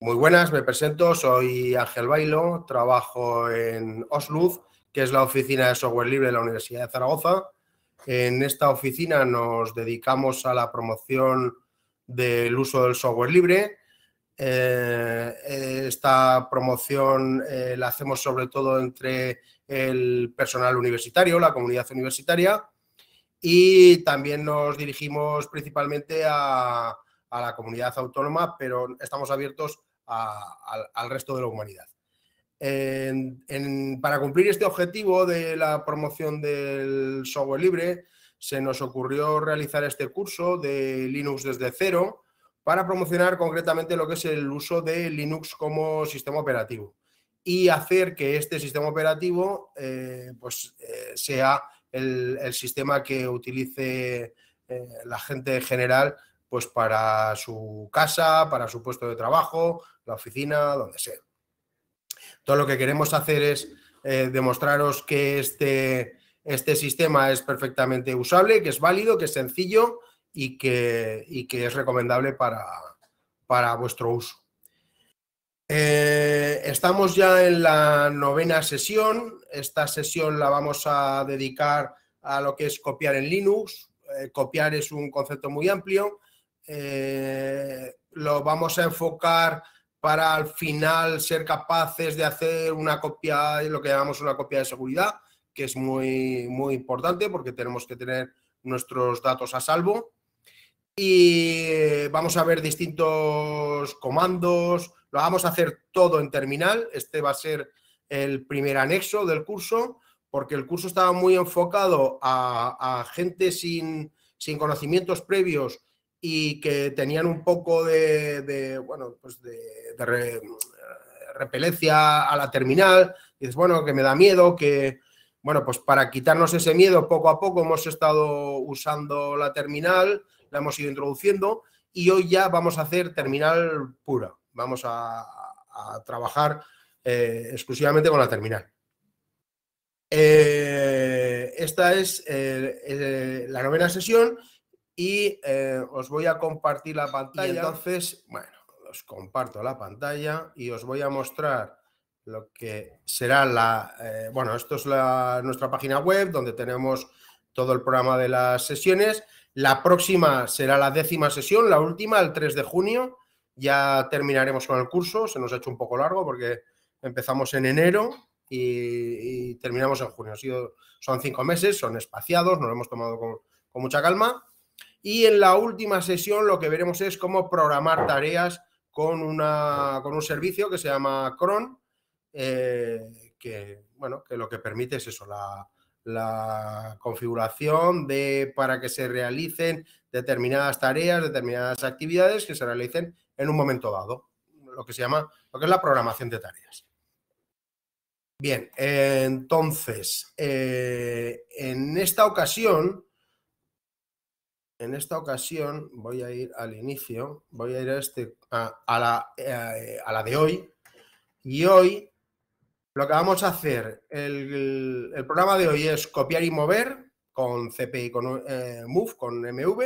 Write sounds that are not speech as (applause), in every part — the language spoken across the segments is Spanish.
Muy buenas, me presento, soy Ángel Bailo, trabajo en Osluz, que es la oficina de software libre de la Universidad de Zaragoza. En esta oficina nos dedicamos a la promoción del uso del software libre, eh, esta promoción eh, la hacemos sobre todo entre el personal universitario, la comunidad universitaria, y también nos dirigimos principalmente a, la comunidad autónoma, pero estamos abiertos al resto de la humanidad. para cumplir este objetivo de la promoción del software libre, se nos ocurrió realizar este curso de Linux desde cero, para promocionar concretamente lo que es el uso de Linux como sistema operativo y hacer que este sistema operativo eh, pues, eh, sea el, sistema que utilice eh, la gente en general pues, para su casa, para su puesto de trabajo, la oficina, donde sea. Todo lo que queremos hacer es demostraros que este, este sistema es perfectamente usable, que es válido, que es sencillo y que, y que es recomendable para, vuestro uso. Eh, estamos ya en la novena sesión. Esta sesión la vamos a dedicar a lo que es copiar en Linux. Eh, copiar es un concepto muy amplio. Eh, lo vamos a enfocar para al final ser capaces de hacer una copia, lo que llamamos una copia de seguridad, que es muy, muy importante porque tenemos que tener nuestros datos a salvo y eh, vamos a ver distintos comandos, lo vamos a hacer todo en terminal, este va a ser el primer anexo del curso, porque el curso estaba muy enfocado a, gente sin, conocimientos previos y que tenían un poco de, bueno, pues de, repelencia a la terminal, dices, bueno, que me da miedo, que, bueno, pues para quitarnos ese miedo poco a poco hemos estado usando la terminal, la hemos ido introduciendo y hoy ya vamos a hacer terminal pura. Vamos a, trabajar eh, exclusivamente con la terminal. Eh, esta es eh, la novena sesión y os voy a compartir la pantalla. entonces, bueno, os comparto la pantalla y os voy a mostrar lo que será la... bueno, esto es nuestra página web donde tenemos todo el programa de las sesiones la próxima será la décima sesión, la última, el 3 de junio. Ya terminaremos con el curso, se nos ha hecho un poco largo porque empezamos en enero y, terminamos en junio. son cinco meses, son espaciados, nos lo hemos tomado con, mucha calma. Y en la última sesión lo que veremos es cómo programar tareas con, una, con un servicio que se llama Cron, eh, que, bueno, que lo que permite es eso, la, la configuración de, para que se realicen determinadas tareas, determinadas actividades que se realicen en un momento dado, lo que se llama, lo que es la programación de tareas. Bien, entonces, eh, en esta ocasión, en esta ocasión voy a ir al inicio, voy a ir a, este, a, la, eh, a la de hoy, y hoy lo que vamos a hacer, el, programa de hoy es copiar y mover con CPI, con eh, Move, con MV,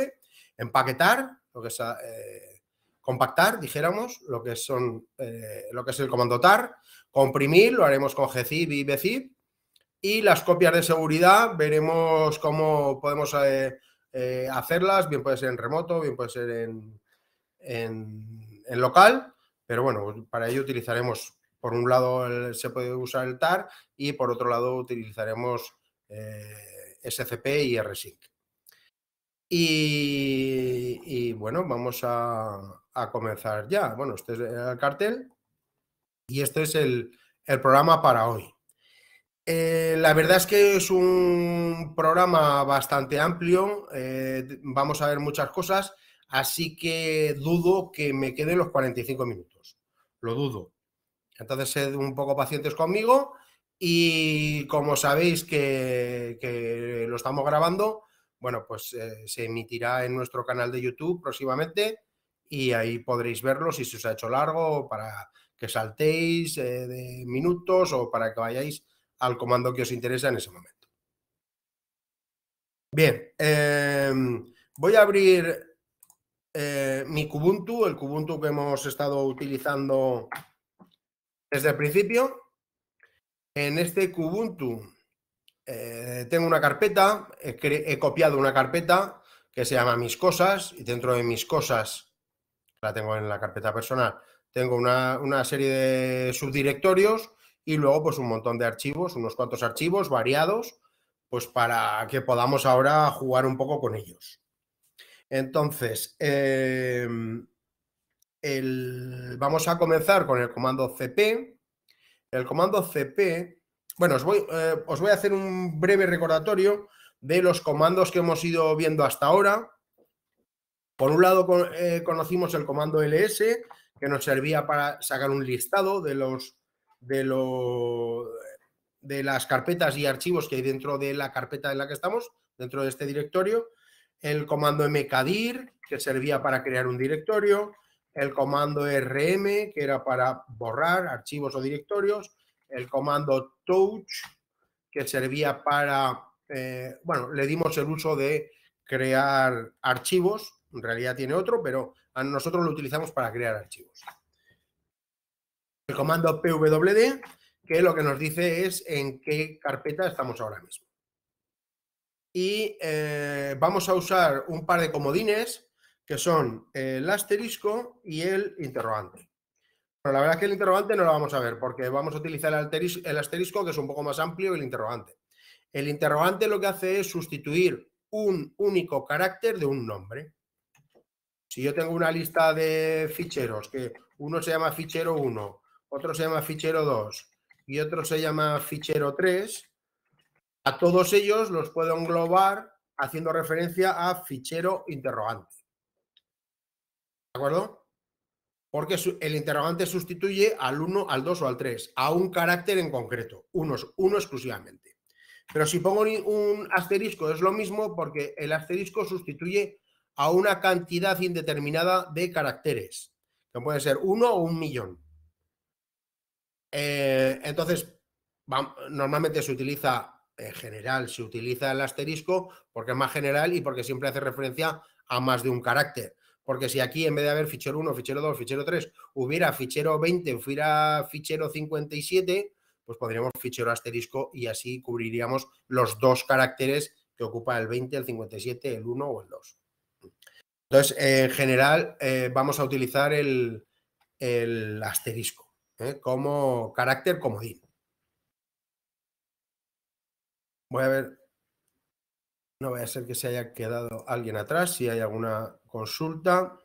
empaquetar, lo que es eh, compactar, dijéramos, lo que, son, eh, lo que es el comando TAR, comprimir, lo haremos con GZIP y BZIP, y las copias de seguridad veremos cómo podemos hacerlas, bien puede ser en remoto, bien puede ser en, en, en local, pero bueno, para ello utilizaremos por un lado se puede usar el TAR y por otro lado utilizaremos eh, SCP y RSync. Y, y, bueno, vamos a, comenzar ya. Bueno, este es el cartel y este es el, programa para hoy. Eh, la verdad es que es un programa bastante amplio, eh, vamos a ver muchas cosas, así que dudo que me queden los 45 minutos, lo dudo. Entonces, sed un poco pacientes conmigo y como sabéis que, lo estamos grabando, bueno, pues eh, se emitirá en nuestro canal de YouTube próximamente y ahí podréis verlo si se os ha hecho largo para que saltéis eh, de minutos o para que vayáis al comando que os interesa en ese momento. Bien, em, voy a abrir eh, mi Kubuntu, el Kubuntu que hemos estado utilizando desde el principio, en este Kubuntu eh, tengo una carpeta, he, copiado una carpeta que se llama mis cosas y dentro de mis cosas, la tengo en la carpeta personal, tengo una, serie de subdirectorios y luego pues un montón de archivos, unos cuantos archivos variados, pues para que podamos ahora jugar un poco con ellos. Entonces, em, vamos a comenzar con el comando cp. El comando cp, bueno, eh, os voy, a hacer un breve recordatorio de los comandos que hemos ido viendo hasta ahora. Por un lado, eh, conocimos el comando ls, que nos servía para sacar un listado de los de de las carpetas y archivos que hay dentro de la carpeta en la que estamos, dentro de este directorio, el comando mkdir, que servía para crear un directorio, el comando RM, que era para borrar archivos o directorios, el comando touch, que servía para, eh, bueno, le dimos el uso de crear archivos, en realidad tiene otro, pero nosotros lo utilizamos para crear archivos. El comando pwd, que lo que nos dice es en qué carpeta estamos ahora mismo. Y eh, vamos a usar un par de comodines que son el asterisco y el interrogante. Pero la verdad es que el interrogante no lo vamos a ver porque vamos a utilizar el, asterisco, el asterisco que es un poco más amplio el interrogante. El interrogante lo que hace es sustituir un único carácter de un nombre. Si yo tengo una lista de ficheros que uno se llama fichero 1, otro se llama fichero 2 y otro se llama fichero 3, a todos ellos los puedo englobar haciendo referencia a fichero interrogante. ¿De acuerdo? Porque el interrogante sustituye al 1, al 2 o al 3, a un carácter en concreto, uno, uno exclusivamente. Pero si pongo un asterisco es lo mismo porque el asterisco sustituye a una cantidad indeterminada de caracteres, que puede ser uno o un millón. Eh, entonces, normalmente se utiliza, en general, se utiliza el asterisco porque es más general y porque siempre hace referencia a más de un carácter. Porque si aquí en vez de haber fichero 1, fichero 2, fichero 3, hubiera fichero 20, hubiera fichero 57, pues podríamos fichero asterisco y así cubriríamos los dos caracteres que ocupa el 20, el 57, el 1 o el 2. Entonces, en general, eh, vamos a utilizar el, asterisco ¿eh? como carácter comodín. Voy a ver no vaya a ser que se haya quedado alguien atrás, si hay alguna consulta.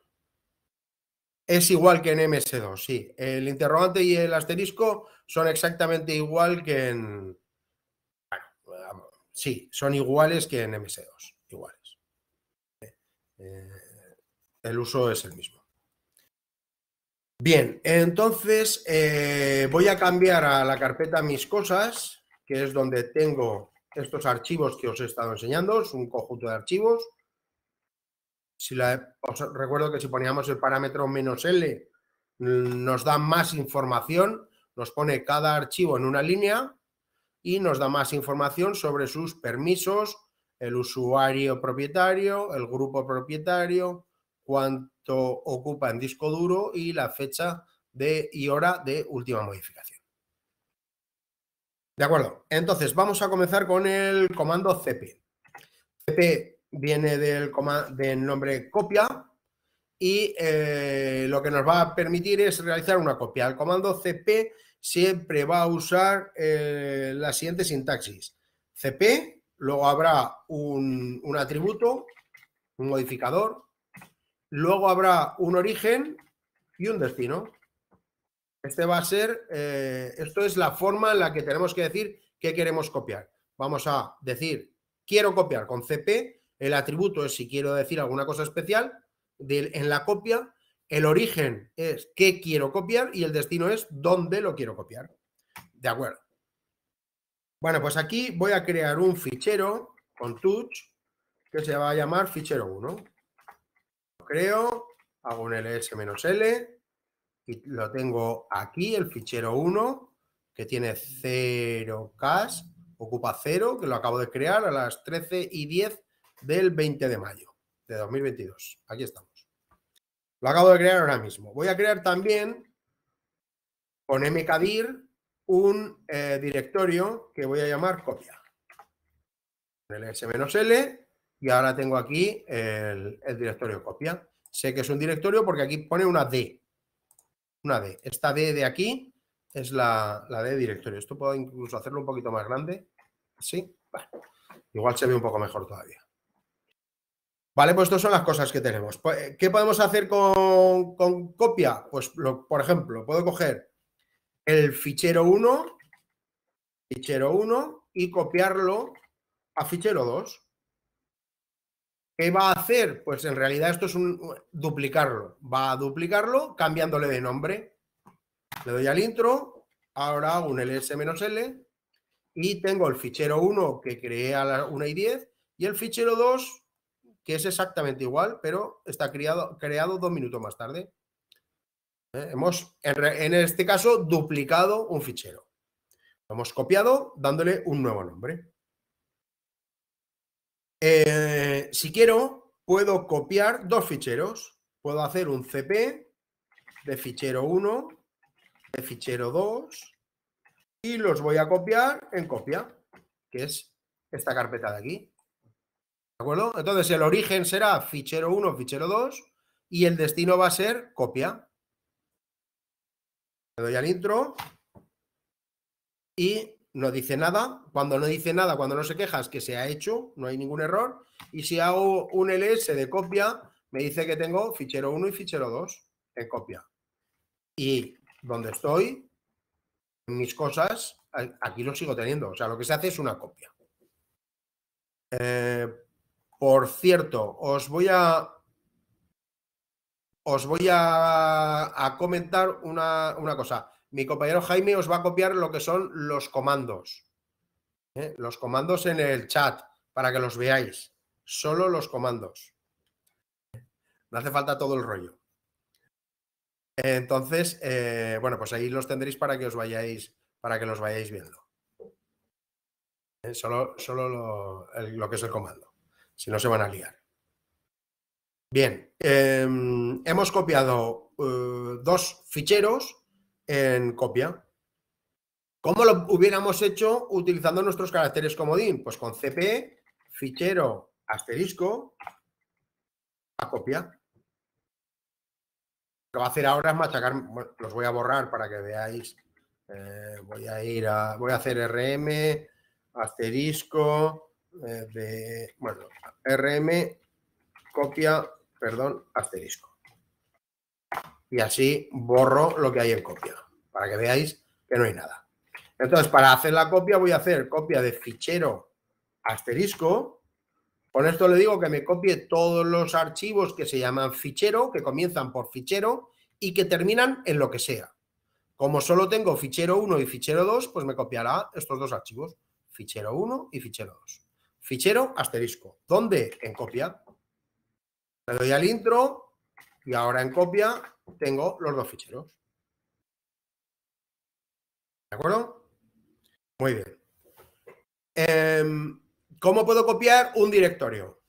Es igual que en MS2, sí. El interrogante y el asterisco son exactamente igual que en... sí, son iguales que en MS2, iguales. Eh, el uso es el mismo. Bien, entonces eh, voy a cambiar a la carpeta mis cosas, que es donde tengo estos archivos que os he estado enseñando, es un conjunto de archivos. Si la, os recuerdo que si poníamos el parámetro menos "-l", nos da más información, nos pone cada archivo en una línea y nos da más información sobre sus permisos, el usuario propietario, el grupo propietario, cuánto ocupa en disco duro y la fecha de, y hora de última modificación. De acuerdo. Entonces, vamos a comenzar con el comando cp. cp viene del, del nombre copia y eh, lo que nos va a permitir es realizar una copia. El comando cp siempre va a usar eh, la siguiente sintaxis. cp, luego habrá un atributo, un modificador, luego habrá un origen y un destino. Este va a ser, eh, esto es la forma en la que tenemos que decir qué queremos copiar. Vamos a decir, quiero copiar con CP, el atributo es si quiero decir alguna cosa especial en la copia, el origen es qué quiero copiar y el destino es dónde lo quiero copiar. De acuerdo. Bueno, pues aquí voy a crear un fichero con touch que se va a llamar fichero 1. Lo creo, hago un ls-l lo tengo aquí, el fichero 1, que tiene 0 cas, ocupa 0, que lo acabo de crear a las 13 y 10 del 20 de mayo de 2022. Aquí estamos. Lo acabo de crear ahora mismo. Voy a crear también con mkdir un eh, directorio que voy a llamar copia. s l y ahora tengo aquí el, el directorio copia. Sé que es un directorio porque aquí pone una D, una D. Esta D de aquí es la, D de directorio. Esto puedo incluso hacerlo un poquito más grande. Así. igual se ve un poco mejor todavía. Vale, pues estas son las cosas que tenemos. Pues, eh, ¿Qué podemos hacer con, copia? Pues, por ejemplo, puedo coger el fichero 1, fichero 1 y copiarlo a fichero 2. ¿Qué va a hacer? Pues en realidad esto es un duplicarlo. Va a duplicarlo cambiándole de nombre. Le doy al intro, ahora hago un ls-l y tengo el fichero 1 que creé a la 1 y 10 y el fichero 2 que es exactamente igual, pero está creado, creado dos minutos más tarde. Eh, hemos, en, en este caso, duplicado un fichero. Lo hemos copiado dándole un nuevo nombre. Eh, si quiero, puedo copiar dos ficheros. Puedo hacer un CP de fichero 1, de fichero 2, y los voy a copiar en copia, que es esta carpeta de aquí. ¿De acuerdo? Entonces el origen será fichero 1, fichero 2 y el destino va a ser copia. Le doy al intro y no dice nada. Cuando no dice nada, cuando no se queja, es que se ha hecho, no hay ningún error. Y si hago un ls de copia, me dice que tengo fichero 1 y fichero 2 en copia. Y donde estoy, mis cosas, aquí lo sigo teniendo. O sea, lo que se hace es una copia. Eh, por cierto, os voy a. Os voy a, a comentar una, una cosa mi compañero Jaime os va a copiar lo que son los comandos. ¿eh? Los comandos en el chat para que los veáis. Solo los comandos. No hace falta todo el rollo. Entonces, eh, bueno, pues ahí los tendréis para que os vayáis, para que los vayáis viendo. ¿Eh? Solo, solo lo, que es el comando. Si no se van a liar. Bien, em, hemos copiado dos ficheros en copia. ¿Cómo lo hubiéramos hecho utilizando nuestros caracteres comodín? Pues con cp, fichero, asterisco, a copia. Lo que va a hacer ahora es machacar, los voy a borrar para que veáis. Eh, voy a ir a, voy a hacer rm, asterisco, eh, de, bueno, rm, copia, perdón, asterisco y así borro lo que hay en copia, para que veáis que no hay nada. Entonces, para hacer la copia voy a hacer copia de fichero asterisco. Con esto le digo que me copie todos los archivos que se llaman fichero, que comienzan por fichero y que terminan en lo que sea. Como solo tengo fichero 1 y fichero 2, pues me copiará estos dos archivos, fichero 1 y fichero 2. Fichero asterisco. ¿Dónde? En copia. Le doy al intro, y ahora en copia tengo los dos ficheros. ¿De acuerdo? Muy bien. Em, ¿Cómo puedo copiar un directorio?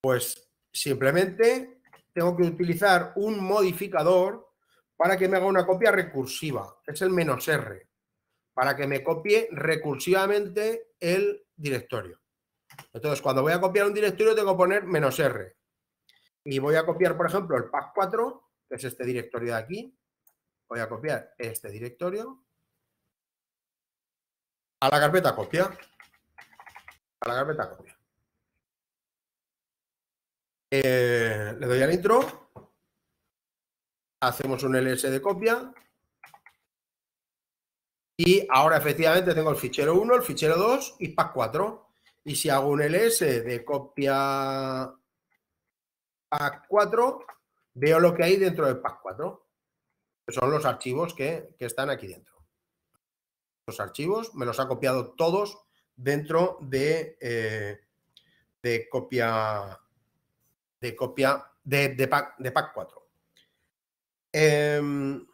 Pues simplemente tengo que utilizar un modificador para que me haga una copia recursiva. Es el menos R, para que me copie recursivamente el directorio. Entonces, cuando voy a copiar un directorio, tengo que poner menos R. Y voy a copiar, por ejemplo, el pack 4, que es este directorio de aquí. Voy a copiar este directorio. A la carpeta copia. A la carpeta copia. Eh, le doy al intro. Hacemos un ls de copia. Y ahora efectivamente tengo el fichero 1, el fichero 2 y pack 4. Y si hago un ls de copia pack 4, veo lo que hay dentro del pack 4, son los archivos que, están aquí dentro. Los archivos me los ha copiado todos dentro de, eh, de copia de copia de, pack, de pack 4. Em,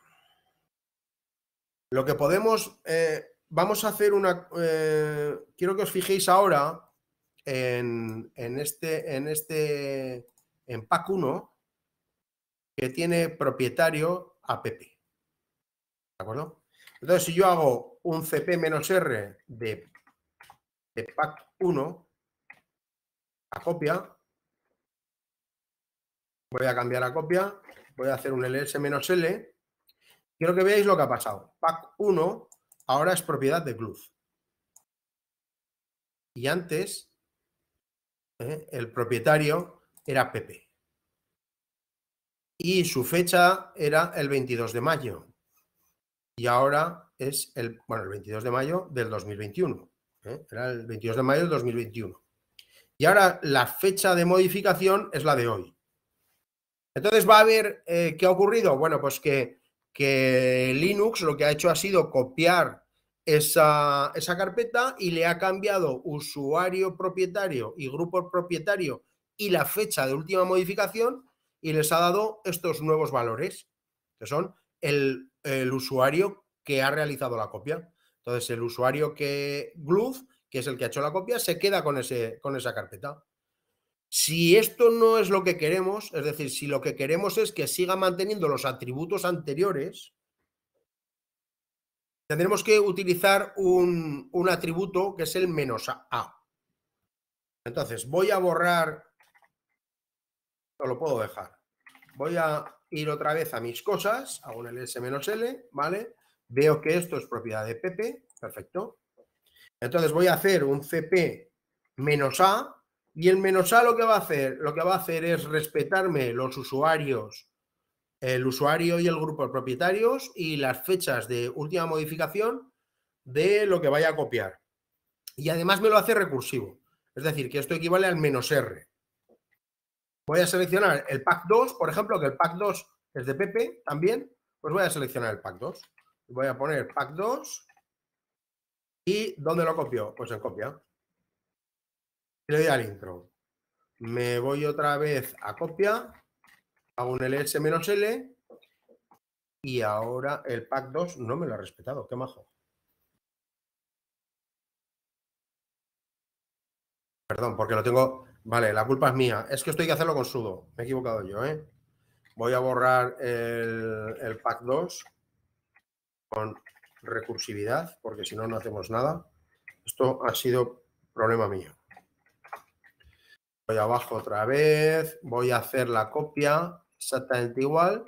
lo que podemos, eh, vamos a hacer una, eh, quiero que os fijéis ahora en este, en este en PAC 1 que tiene propietario app. ¿De acuerdo? Entonces, si yo hago un CP-R de, de PAC 1, a copia, voy a cambiar a copia, voy a hacer un ls-l, quiero que veáis lo que ha pasado. PAC 1 ahora es propiedad de Cluz. Y antes, eh, el propietario era Pepe. Y su fecha era el 22 de mayo. Y ahora es el, bueno, el 22 de mayo del 2021. ¿eh? Era el 22 de mayo del 2021. Y ahora la fecha de modificación es la de hoy. Entonces va a ver eh, ¿qué ha ocurrido? Bueno, pues que, que, Linux lo que ha hecho ha sido copiar esa, esa carpeta y le ha cambiado usuario propietario y grupo propietario y la fecha de última modificación y les ha dado estos nuevos valores, que son el, usuario que ha realizado la copia. Entonces, el usuario que gluf, que es el que ha hecho la copia, se queda con, ese, con esa carpeta. Si esto no es lo que queremos, es decir, si lo que queremos es que siga manteniendo los atributos anteriores, tendremos que utilizar un, un atributo que es el menos A. Entonces, voy a borrar no lo puedo dejar. Voy a ir otra vez a mis cosas, a un ls-l, ¿vale? Veo que esto es propiedad de pp, perfecto. Entonces voy a hacer un cp a y el menos a lo que va a hacer, lo que va a hacer es respetarme los usuarios, el usuario y el grupo de propietarios y las fechas de última modificación de lo que vaya a copiar. Y además me lo hace recursivo. Es decir, que esto equivale al menos R. Voy a seleccionar el pack 2, por ejemplo, que el pack 2 es de Pepe también. Pues voy a seleccionar el pack 2. Voy a poner pack 2. ¿Y dónde lo copio? Pues en copia. Y le doy al intro. Me voy otra vez a copia. Hago un ls-l. Y ahora el pack 2 no me lo ha respetado. Qué majo. Perdón, porque lo tengo Vale, la culpa es mía. Es que estoy que hacerlo con sudo. Me he equivocado yo, ¿eh? Voy a borrar el, PAC pack 2 con recursividad, porque si no, no hacemos nada. Esto ha sido problema mío. Voy abajo otra vez, voy a hacer la copia exactamente igual,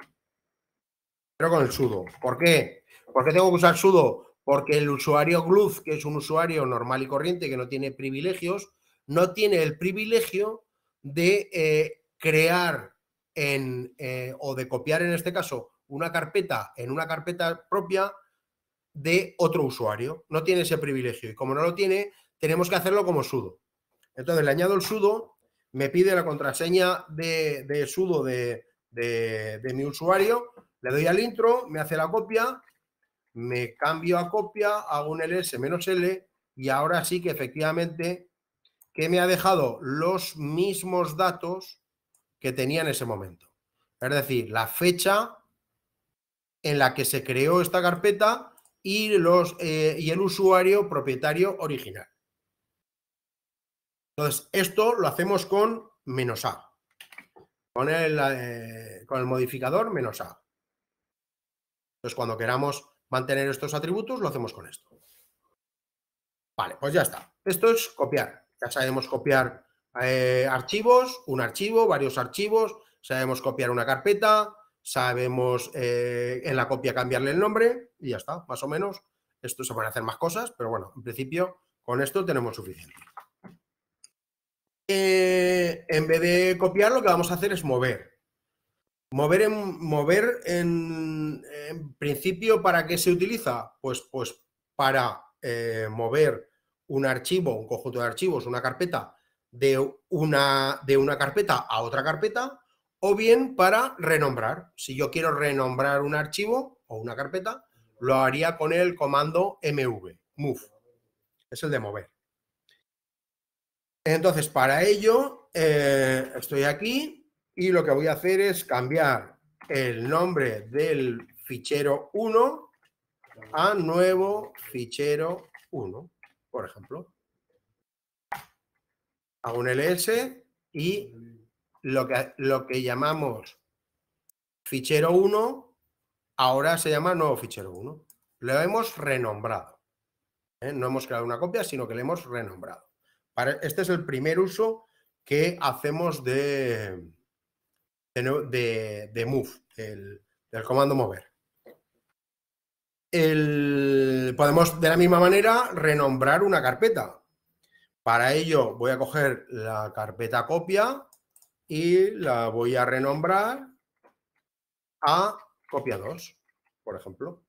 pero con el sudo. ¿Por qué? ¿Por qué tengo que usar sudo? Porque el usuario Gluz, que es un usuario normal y corriente que no tiene privilegios, no tiene el privilegio de eh, crear en, eh, o de copiar en este caso una carpeta en una carpeta propia de otro usuario. No tiene ese privilegio y como no lo tiene, tenemos que hacerlo como sudo. Entonces le añado el sudo, me pide la contraseña de, de sudo de, de, de mi usuario, le doy al intro, me hace la copia, me cambio a copia, hago un ls-l y ahora sí que efectivamente me ha dejado los mismos datos que tenía en ese momento. Es decir, la fecha en la que se creó esta carpeta y, los, eh, y el usuario propietario original. Entonces, esto lo hacemos con menos A, con el, eh, con el modificador menos A. Entonces, cuando queramos mantener estos atributos, lo hacemos con esto. Vale, pues ya está. Esto es copiar. Ya sabemos copiar eh, archivos, un archivo, varios archivos, sabemos copiar una carpeta, sabemos eh, en la copia cambiarle el nombre y ya está, más o menos. Esto se pueden hacer más cosas, pero bueno, en principio con esto tenemos suficiente. Eh, en vez de copiar, lo que vamos a hacer es mover. Mover en, mover en, principio, ¿para qué se utiliza? Pues, pues para mover un archivo, un conjunto de archivos, una carpeta de una, de una carpeta a otra carpeta, o bien para renombrar. Si yo quiero renombrar un archivo o una carpeta, lo haría con el comando mv, move. Es el de mover. Entonces, para ello, eh, estoy aquí y lo que voy a hacer es cambiar el nombre del fichero 1 a nuevo fichero 1 por ejemplo. Hago un ls y lo que, lo que llamamos fichero 1 ahora se llama nuevo fichero 1. Lo hemos renombrado. ¿eh? No hemos creado una copia, sino que le hemos renombrado. este es el primer uso que hacemos de, de, move, del comando mover el, podemos de la misma manera renombrar una carpeta. Para ello voy a coger la carpeta copia y la voy a renombrar a copia 2, por ejemplo.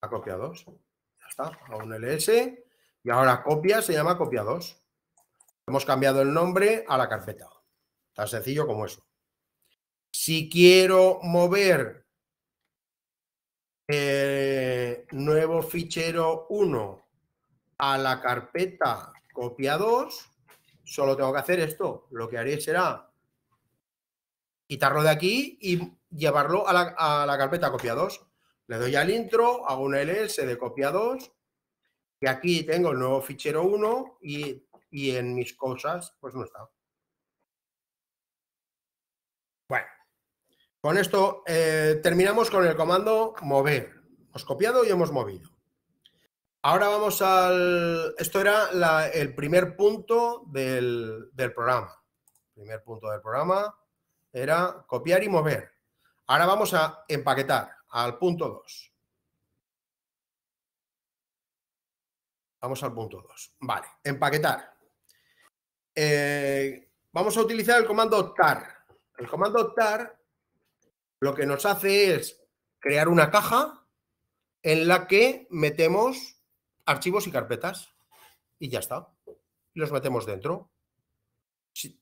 A copia 2. Ya está, a un ls. Y ahora copia se llama copia 2. Hemos cambiado el nombre a la carpeta. Tan sencillo como eso. Si quiero mover eh, nuevo fichero 1 a la carpeta copia 2, solo tengo que hacer esto. Lo que haré será quitarlo de aquí y llevarlo a la, carpeta copia 2. Le doy al intro, hago un ls de copia 2 y aquí tengo el nuevo fichero 1 y en mis cosas pues no está. Bueno. Con esto eh, terminamos con el comando mover. Hemos copiado y hemos movido. Ahora vamos al... Esto era el primer punto del, programa. El primer punto del programa era copiar y mover. Ahora vamos a empaquetar al punto 2. Vamos al punto 2. Vale, empaquetar. Eh, vamos a utilizar el comando tar. El comando tar lo que nos hace es crear una caja en la que metemos archivos y carpetas. Y ya está. los metemos dentro.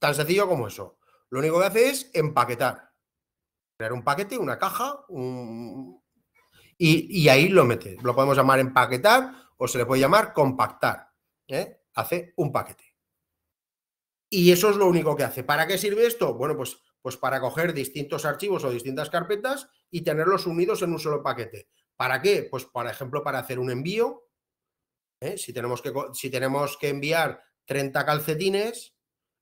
Tan sencillo como eso. Lo único que hace es empaquetar. Crear un paquete, una caja, y, ahí lo mete. Lo podemos llamar empaquetar o se le puede llamar compactar. ¿eh? Hace un paquete. Y eso es lo único que hace. ¿Para qué sirve esto? Bueno, pues pues para coger distintos archivos o distintas carpetas y tenerlos unidos en un solo paquete. ¿Para qué? Pues, por ejemplo, para hacer un envío. ¿eh? Si, tenemos que, si tenemos que enviar 30 calcetines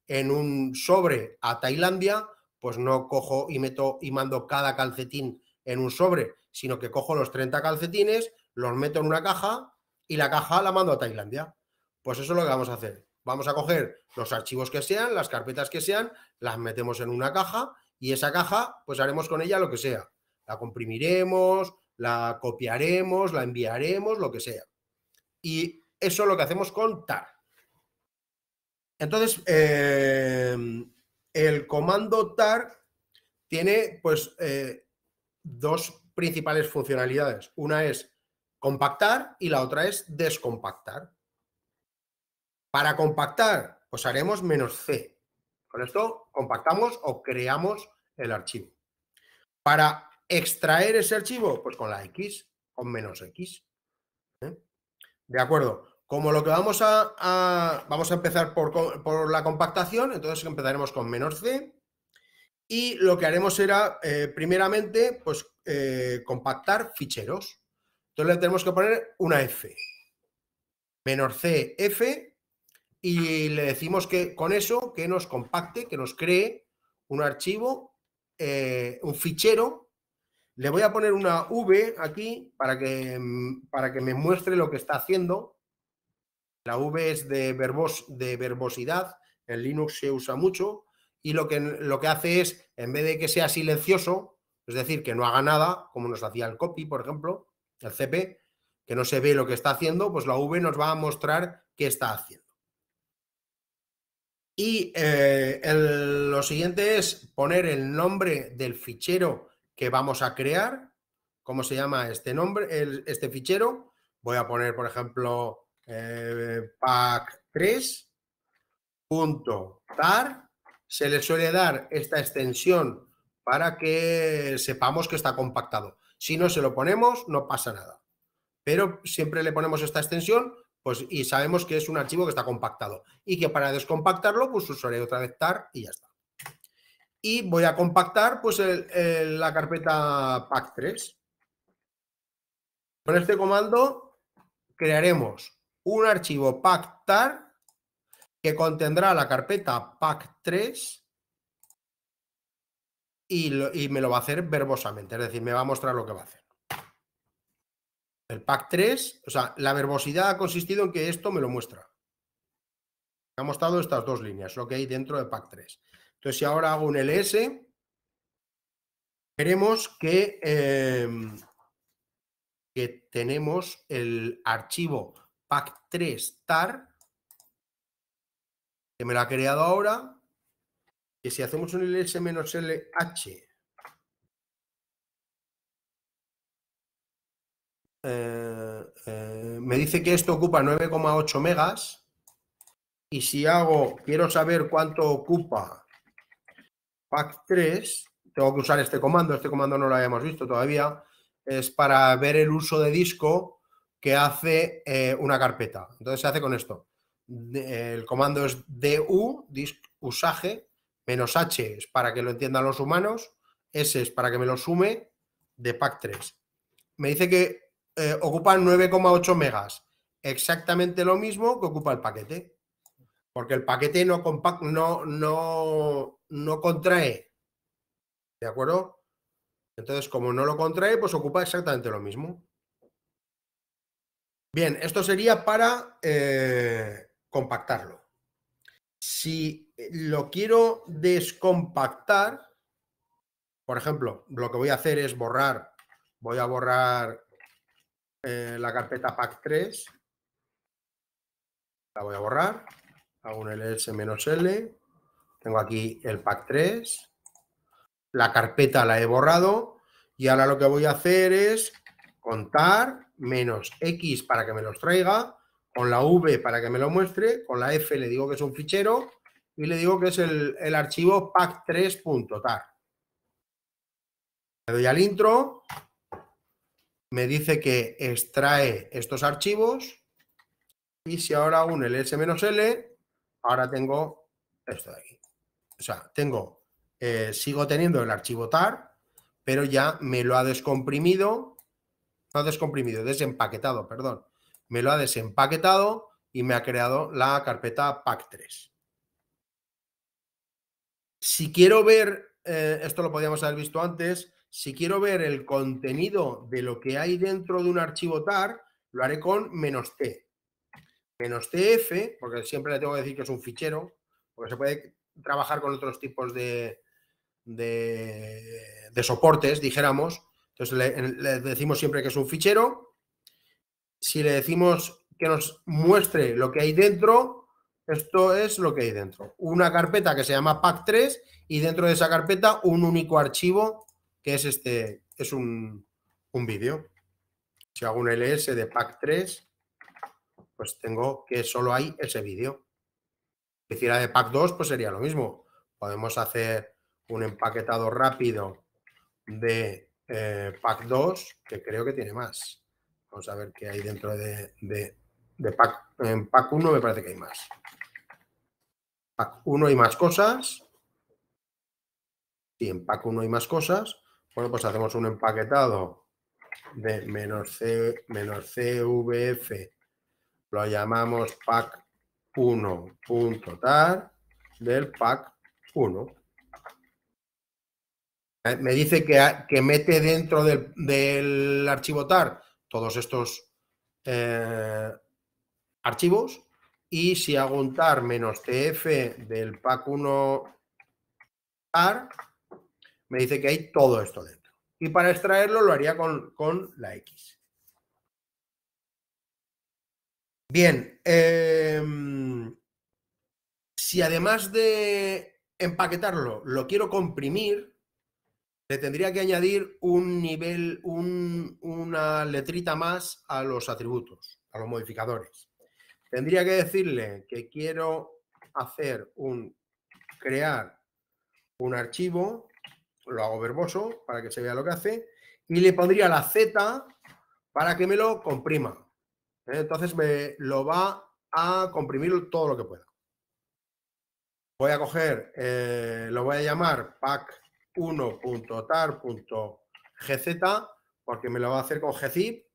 en un sobre a Tailandia, pues no cojo y meto y mando cada calcetín en un sobre, sino que cojo los 30 calcetines, los meto en una caja y la caja la mando a Tailandia. Pues eso es lo que vamos a hacer. Vamos a coger los archivos que sean, las carpetas que sean, las metemos en una caja y esa caja, pues haremos con ella lo que sea. La comprimiremos, la copiaremos, la enviaremos, lo que sea. Y eso es lo que hacemos con tar. Entonces, em, el comando tar tiene pues eh, dos principales funcionalidades. Una es compactar y la otra es descompactar. Para compactar, pues haremos menos C. Con esto compactamos o creamos el archivo. Para extraer ese archivo, pues con la X, con menos X. ¿eh? De acuerdo. Como lo que vamos a, vamos a empezar por, la compactación, entonces empezaremos con menos C. Y lo que haremos será, eh, primeramente, pues eh, compactar ficheros. Entonces le tenemos que poner una F. Menos C, F, y le decimos que con eso, que nos compacte, que nos cree un archivo, eh, un fichero. Le voy a poner una V aquí para que, mm, para que me muestre lo que está haciendo. La V es de, verbos, de verbosidad, en Linux se usa mucho y lo que, lo que hace es, en vez de que sea silencioso, es decir, que no haga nada, como nos hacía el copy, por ejemplo, el CP, que no se ve lo que está haciendo, pues la V nos va a mostrar qué está haciendo. Y eh, lo siguiente es poner el nombre del fichero que vamos a crear. ¿Cómo se llama este nombre, este fichero? Voy a poner, por ejemplo, eh, pack3.tar. Se le suele dar esta extensión para que sepamos que está compactado. Si no se lo ponemos, no pasa nada. Pero siempre le ponemos esta extensión pues, y sabemos que es un archivo que está compactado y que para descompactarlo, pues usaré otra vez tar y ya está. Y voy a compactar pues la carpeta pack3. Con este comando crearemos un archivo pack-tar que contendrá la carpeta pack3 y, y me lo va a hacer verbosamente, es decir, me va a mostrar lo que va a hacer. El pack 3, o sea, la verbosidad ha consistido en que esto me lo muestra. Ha mostrado estas dos líneas, lo que hay dentro del pack 3. Entonces, si ahora hago un ls, queremos que, em, que tenemos el archivo pack3 tar, que me lo ha creado ahora, que si hacemos un ls-lh Eh, eh, me dice que esto ocupa 9,8 megas. Y si hago, quiero saber cuánto ocupa pack 3, tengo que usar este comando. Este comando no lo habíamos visto todavía. Es para ver el uso de disco que hace eh, una carpeta. Entonces se hace con esto. el comando es du, disk usage, menos h es para que lo entiendan los humanos, s es para que me lo sume de pack 3. Me dice que eh, ocupa 9,8 megas. Exactamente lo mismo que ocupa el paquete. Porque el paquete no, compact, no, no, no contrae. ¿De acuerdo? Entonces, como no lo contrae, pues ocupa exactamente lo mismo. Bien, esto sería para eh, compactarlo. Si lo quiero descompactar, por ejemplo, lo que voy a hacer es borrar, voy a borrar eh, la carpeta pack3, la voy a borrar, hago un ls-l, tengo aquí el pack3, la carpeta la he borrado y ahora lo que voy a hacer es contar menos x para que me los traiga, con la v para que me lo muestre, con la f le digo que es un fichero y le digo que es el, archivo pack3.tar. Le doy al intro me dice que extrae estos archivos y si ahora uno el S-L, ahora tengo esto de aquí. O sea, tengo, eh, sigo teniendo el archivo TAR, pero ya me lo ha descomprimido, no descomprimido, desempaquetado, perdón. Me lo ha desempaquetado y me ha creado la carpeta pack 3 Si quiero ver, eh, esto lo podíamos haber visto antes, si quiero ver el contenido de lo que hay dentro de un archivo TAR, lo haré con menos T. Menos TF, porque siempre le tengo que decir que es un fichero, porque se puede trabajar con otros tipos de, soportes, dijéramos. Entonces le, le decimos siempre que es un fichero. Si le decimos que nos muestre lo que hay dentro, esto es lo que hay dentro. Una carpeta que se llama pack3 y dentro de esa carpeta un único archivo ¿Qué es este, es un, un vídeo. Si hago un ls de pack 3, pues tengo que solo hay ese vídeo. Si hiciera de pack 2, pues sería lo mismo. Podemos hacer un empaquetado rápido de eh, pack 2, que creo que tiene más. Vamos a ver qué hay dentro de, de, de pack. En pack 1 me parece que hay más. Pack 1 hay más cosas. Y en pack 1 hay más cosas. Bueno, pues hacemos un empaquetado de menos, C, menos CVF, lo llamamos pack 1.tar del pack 1. Eh, me dice que, que mete dentro del, del, archivo tar todos estos eh, archivos y si hago un tar menos tf del pack 1 tar, me dice que hay todo esto dentro. Y para extraerlo lo haría con, la X. Bien, em, si además de empaquetarlo lo quiero comprimir, le tendría que añadir un nivel, una letrita más a los atributos, a los modificadores. Tendría que decirle que quiero hacer un, crear un archivo lo hago verboso para que se vea lo que hace, y le pondría la Z para que me lo comprima. Entonces me lo va a comprimir todo lo que pueda. Voy a coger, eh, lo voy a llamar pack1.tar.gz porque me lo va a hacer con gzip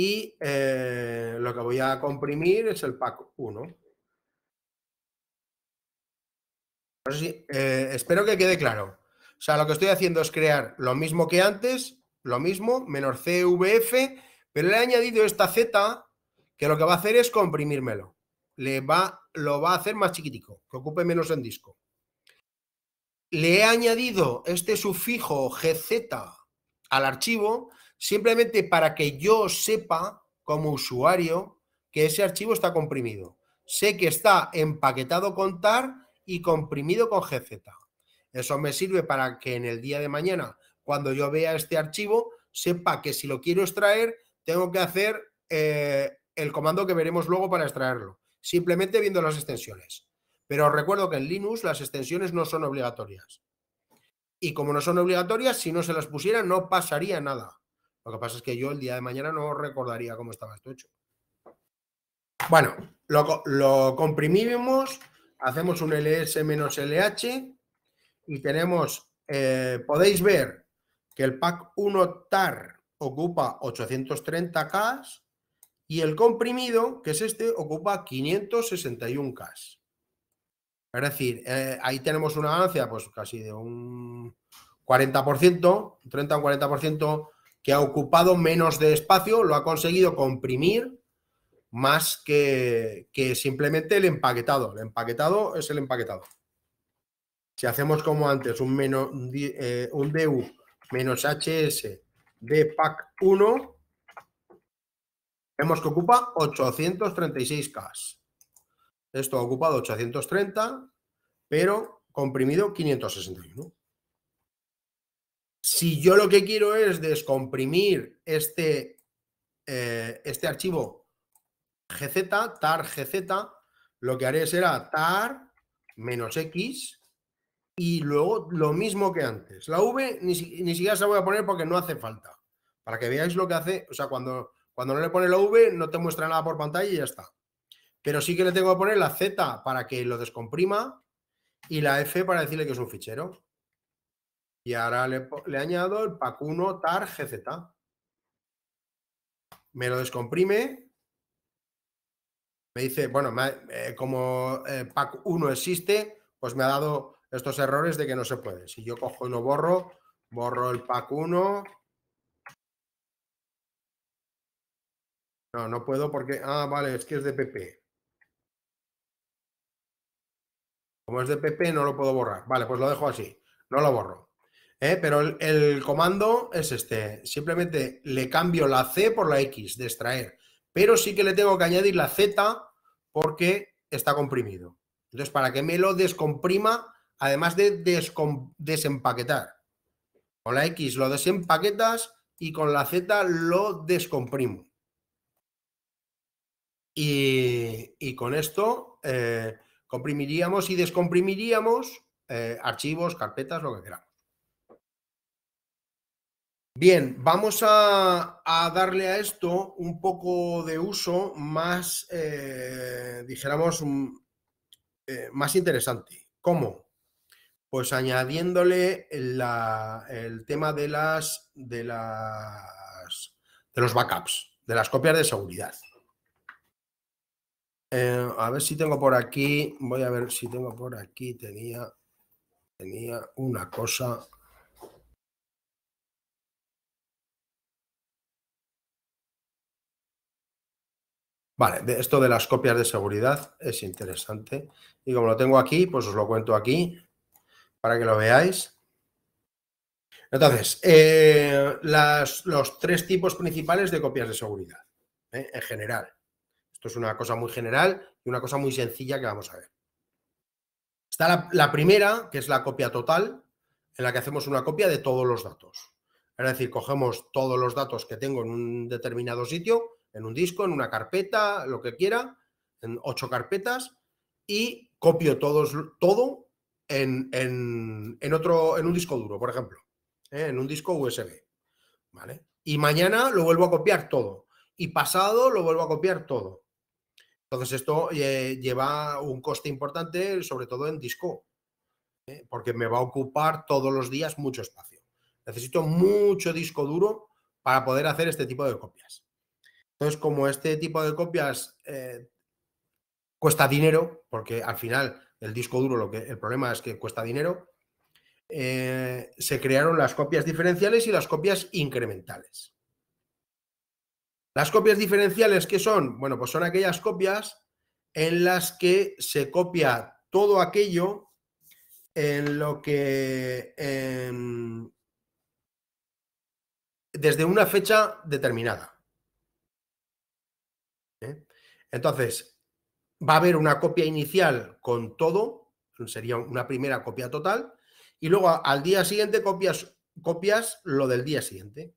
y eh, lo que voy a comprimir es el pack 1. Eh, espero que quede claro. O sea, lo que estoy haciendo es crear lo mismo que antes, lo mismo, menos CVF, pero le he añadido esta Z que lo que va a hacer es comprimírmelo. Le va, lo va a hacer más chiquitico, que ocupe menos en disco. Le he añadido este sufijo GZ al archivo simplemente para que yo sepa como usuario que ese archivo está comprimido. Sé que está empaquetado con TAR y comprimido con GZ. Eso me sirve para que en el día de mañana, cuando yo vea este archivo, sepa que si lo quiero extraer, tengo que hacer eh, el comando que veremos luego para extraerlo, simplemente viendo las extensiones. Pero recuerdo que en Linux las extensiones no son obligatorias. Y como no son obligatorias, si no se las pusiera, no pasaría nada. Lo que pasa es que yo el día de mañana no recordaría cómo estaba esto hecho. Bueno, lo, lo comprimimos hacemos un LS-LH y tenemos, eh, podéis ver que el pack 1 TAR ocupa 830K y el comprimido, que es este, ocupa 561K. Es decir, eh, ahí tenemos una ganancia pues casi de un 40%, 30 40% que ha ocupado menos de espacio, lo ha conseguido comprimir más que, simplemente el empaquetado. El empaquetado es el empaquetado. Si hacemos como antes un, eh, menos, un DU menos HS de pack 1, vemos que ocupa 836K. Esto ha ocupado 830, pero comprimido 561. Si yo lo que quiero es descomprimir este, eh, este archivo GZ, tar GZ, lo que haré será tar menos X y luego lo mismo que antes. La V ni, siquiera se la voy a poner porque no hace falta. Para que veáis lo que hace, o sea, cuando, cuando no le pone la V no te muestra nada por pantalla y ya está. Pero sí que le tengo que poner la Z para que lo descomprima y la F para decirle que es un fichero. Y ahora le, le añado el pacuno tar gz. Me lo descomprime me dice, bueno, eh, como eh, pack 1 existe, pues me ha dado estos errores de que no se puede. Si yo cojo y lo borro, borro el pack 1. No, no puedo porque, ah, vale, es que es de PP. Como es de PP, no lo puedo borrar. Vale, pues lo dejo así, no lo borro. ¿eh? Pero el, el comando es este, simplemente le cambio la C por la X, de extraer pero sí que le tengo que añadir la Z porque está comprimido. Entonces, para que me lo descomprima, además de desempaquetar. Con la X lo desempaquetas y con la Z lo descomprimo. Y, con esto eh, comprimiríamos y descomprimiríamos eh, archivos, carpetas, lo que queramos. Bien, vamos a, darle a esto un poco de uso más, eh, dijéramos, mm, eh, más interesante. ¿Cómo? Pues añadiéndole el tema de los backups, de las copias de seguridad. Eh, a ver si tengo por aquí, voy a ver si tengo por aquí, tenía, tenía una cosa Vale, esto de las copias de seguridad es interesante. Y como lo tengo aquí, pues os lo cuento aquí para que lo veáis. Entonces, eh, los tres tipos principales de copias de seguridad, ¿eh? en general. Esto es una cosa muy general y una cosa muy sencilla que vamos a ver. Está la primera, que es la copia total, en la que hacemos una copia de todos los datos. Es decir, cogemos todos los datos que tengo en un determinado sitio en un disco, en una carpeta, lo que quiera, en ocho carpetas, y copio todos, todo en, otro, en un disco duro, por ejemplo, ¿eh? en un disco USB. ¿vale? Y mañana lo vuelvo a copiar todo. Y pasado lo vuelvo a copiar todo. Entonces esto eh, lleva un coste importante, sobre todo en disco, ¿eh? porque me va a ocupar todos los días mucho espacio. Necesito mucho disco duro para poder hacer este tipo de copias. Entonces, como este tipo de copias eh, cuesta dinero, porque al final el disco duro, lo que, el problema es que cuesta dinero, eh, se crearon las copias diferenciales y las copias incrementales. Las copias diferenciales, ¿qué son? Bueno, pues son aquellas copias en las que se copia todo aquello en lo que desde una fecha determinada. Entonces, va a haber una copia inicial con todo, sería una primera copia total, y luego al día siguiente copias, copias lo del día siguiente.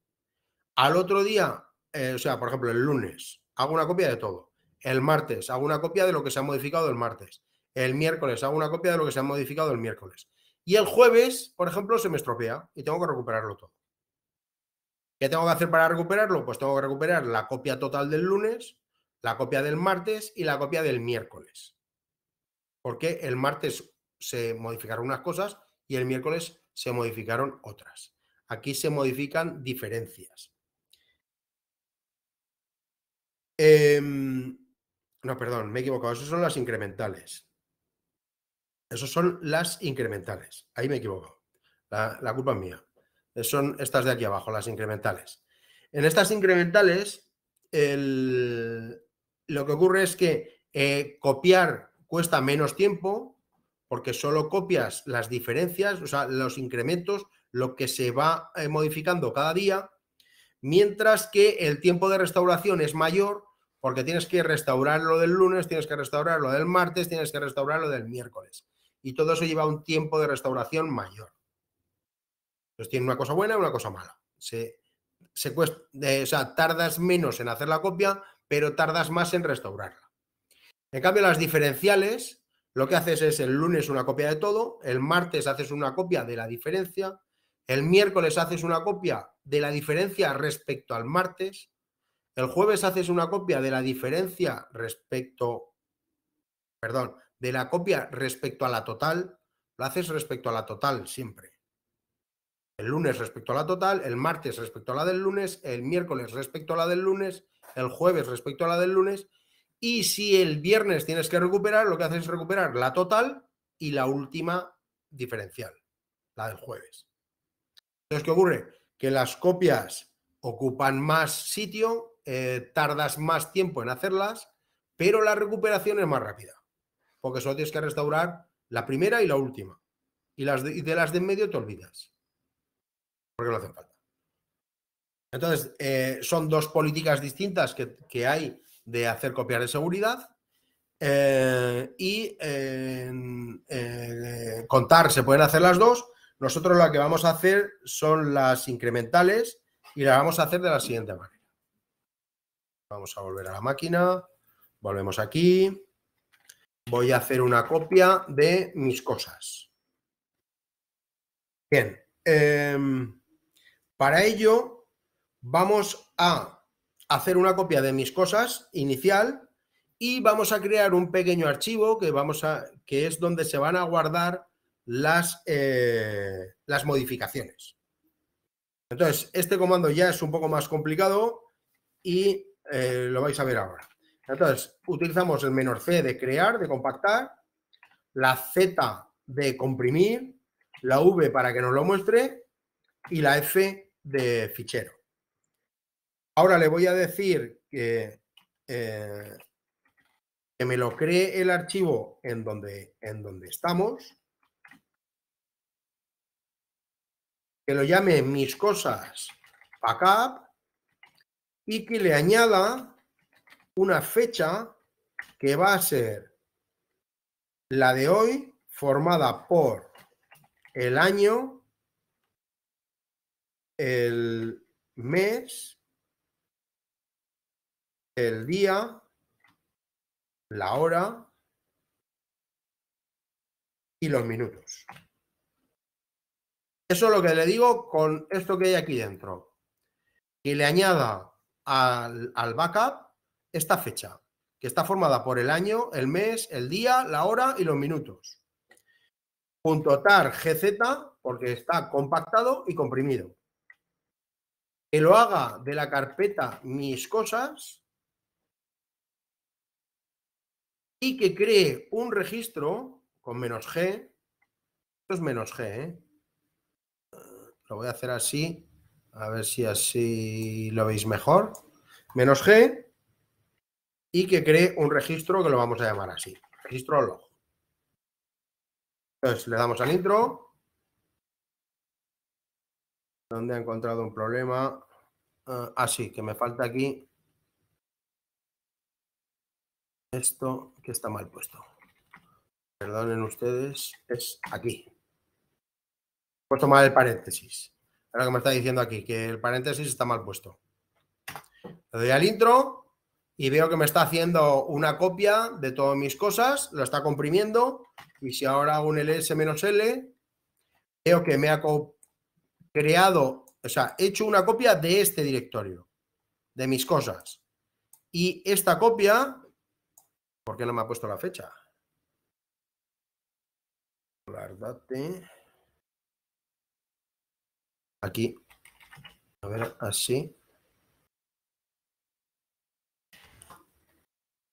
Al otro día, eh, o sea, por ejemplo, el lunes hago una copia de todo. El martes hago una copia de lo que se ha modificado el martes. El miércoles hago una copia de lo que se ha modificado el miércoles. Y el jueves, por ejemplo, se me estropea y tengo que recuperarlo todo. ¿Qué tengo que hacer para recuperarlo? Pues tengo que recuperar la copia total del lunes la copia del martes y la copia del miércoles. Porque el martes se modificaron unas cosas y el miércoles se modificaron otras. Aquí se modifican diferencias. Em, no, perdón, me he equivocado. Esas son las incrementales. Esas son las incrementales. Ahí me he equivocado. La, la culpa es mía. Son estas de aquí abajo, las incrementales. En estas incrementales, el, lo que ocurre es que eh, copiar cuesta menos tiempo porque solo copias las diferencias, o sea, los incrementos, lo que se va eh, modificando cada día, mientras que el tiempo de restauración es mayor porque tienes que restaurar lo del lunes, tienes que restaurar lo del martes, tienes que restaurar lo del miércoles. Y todo eso lleva un tiempo de restauración mayor. Entonces tiene una cosa buena y una cosa mala. Se, cuesta, eh, o sea, tardas menos en hacer la copia, pero tardas más en restaurarla. En cambio, las diferenciales, lo que haces es el lunes una copia de todo, el martes haces una copia de la diferencia, el miércoles haces una copia de la diferencia respecto al martes, el jueves haces una copia de la diferencia respecto, perdón, de la copia respecto a la total, lo haces respecto a la total siempre. El lunes respecto a la total, el martes respecto a la del lunes, el miércoles respecto a la del lunes, el jueves respecto a la del lunes. Y si el viernes tienes que recuperar, lo que haces es recuperar la total y la última diferencial, la del jueves. Entonces, ¿qué ocurre? Que las copias ocupan más sitio, eh, tardas más tiempo en hacerlas, pero la recuperación es más rápida, porque solo tienes que restaurar la primera y la última. Y, las de, y de las de en medio te olvidas, porque no hacen falta. Entonces, eh, son dos políticas distintas que, hay de hacer copias de seguridad eh, y eh, contar, se pueden hacer las dos. Nosotros lo que vamos a hacer son las incrementales y las vamos a hacer de la siguiente manera. Vamos a volver a la máquina, volvemos aquí. Voy a hacer una copia de mis cosas. Bien. Em, para ello, vamos a hacer una copia de mis cosas inicial y vamos a crear un pequeño archivo que, vamos a, que es donde se van a guardar las, eh, las modificaciones. Entonces, este comando ya es un poco más complicado y eh, lo vais a ver ahora. Entonces, utilizamos el menor C de crear, de compactar, la Z de comprimir, la V para que nos lo muestre y la F de fichero. Ahora le voy a decir eh, que, me lo cree el archivo en donde, en donde estamos, que lo llame mis cosas backup y que le añada una fecha que va a ser la de hoy formada por el año, el mes, el día, la hora y los minutos. Eso es lo que le digo con esto que hay aquí dentro. Que le añada al, al backup esta fecha, que está formada por el año, el mes, el día, la hora y los minutos. Punto tar gz porque está compactado y comprimido. Que lo haga de la carpeta mis cosas y que cree un registro con menos G. Esto es menos G, ¿eh? Eh, Lo voy a hacer así, a ver si así lo veis mejor. Menos G y que cree un registro que lo vamos a llamar así, registro log. Entonces le damos al intro, donde ha encontrado un problema. Eh, así, que me falta aquí esto que está mal puesto. Perdonen ustedes, es aquí. He puesto mal el paréntesis. Ahora que me está diciendo aquí que el paréntesis está mal puesto. Le doy al intro y veo que me está haciendo una copia de todas mis cosas, lo está comprimiendo y si ahora hago un ls-l, veo que me ha creado, o sea, he hecho una copia de este directorio, de mis cosas. Y esta copia ¿Por qué no me ha puesto la fecha? Guardate. Aquí. A ver, así.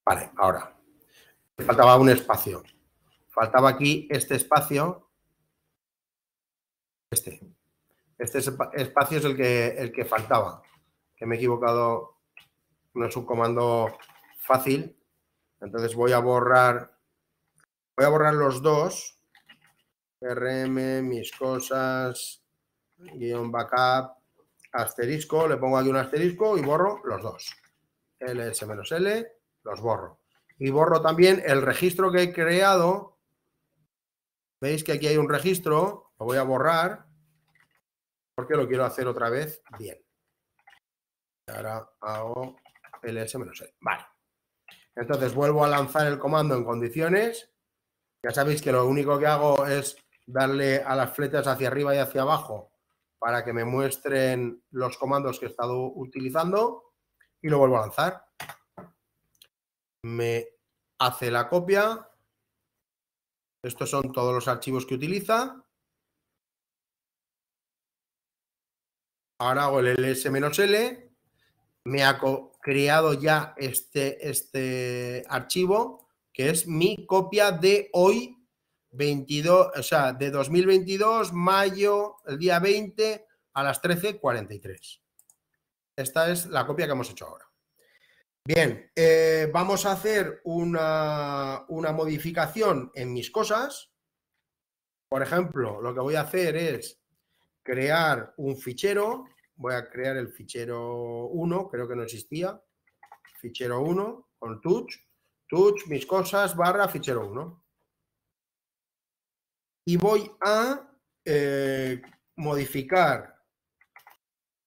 Vale, ahora. Faltaba un espacio. Faltaba aquí este espacio. Este. Este espacio es el que, el que faltaba. Que me he equivocado. No es un comando fácil. Entonces voy a borrar, voy a borrar los dos. RM, mis cosas, guión backup, asterisco, le pongo aquí un asterisco y borro los dos. LS-L, los borro. Y borro también el registro que he creado. Veis que aquí hay un registro, lo voy a borrar porque lo quiero hacer otra vez bien. Ahora hago LS-L. Vale. Entonces vuelvo a lanzar el comando en condiciones. Ya sabéis que lo único que hago es darle a las flechas hacia arriba y hacia abajo para que me muestren los comandos que he estado utilizando y lo vuelvo a lanzar. Me hace la copia. Estos son todos los archivos que utiliza. Ahora hago el ls-l, me, creado ya este, este archivo, que es mi copia de hoy, 22, o sea, de 2022, mayo, el día 20 a las 13.43. Esta es la copia que hemos hecho ahora. Bien, eh, vamos a hacer una, una modificación en mis cosas. Por ejemplo, lo que voy a hacer es crear un fichero voy a crear el fichero 1, creo que no existía, fichero 1 con touch, touch, mis cosas, barra, fichero 1. Y voy a eh, modificar,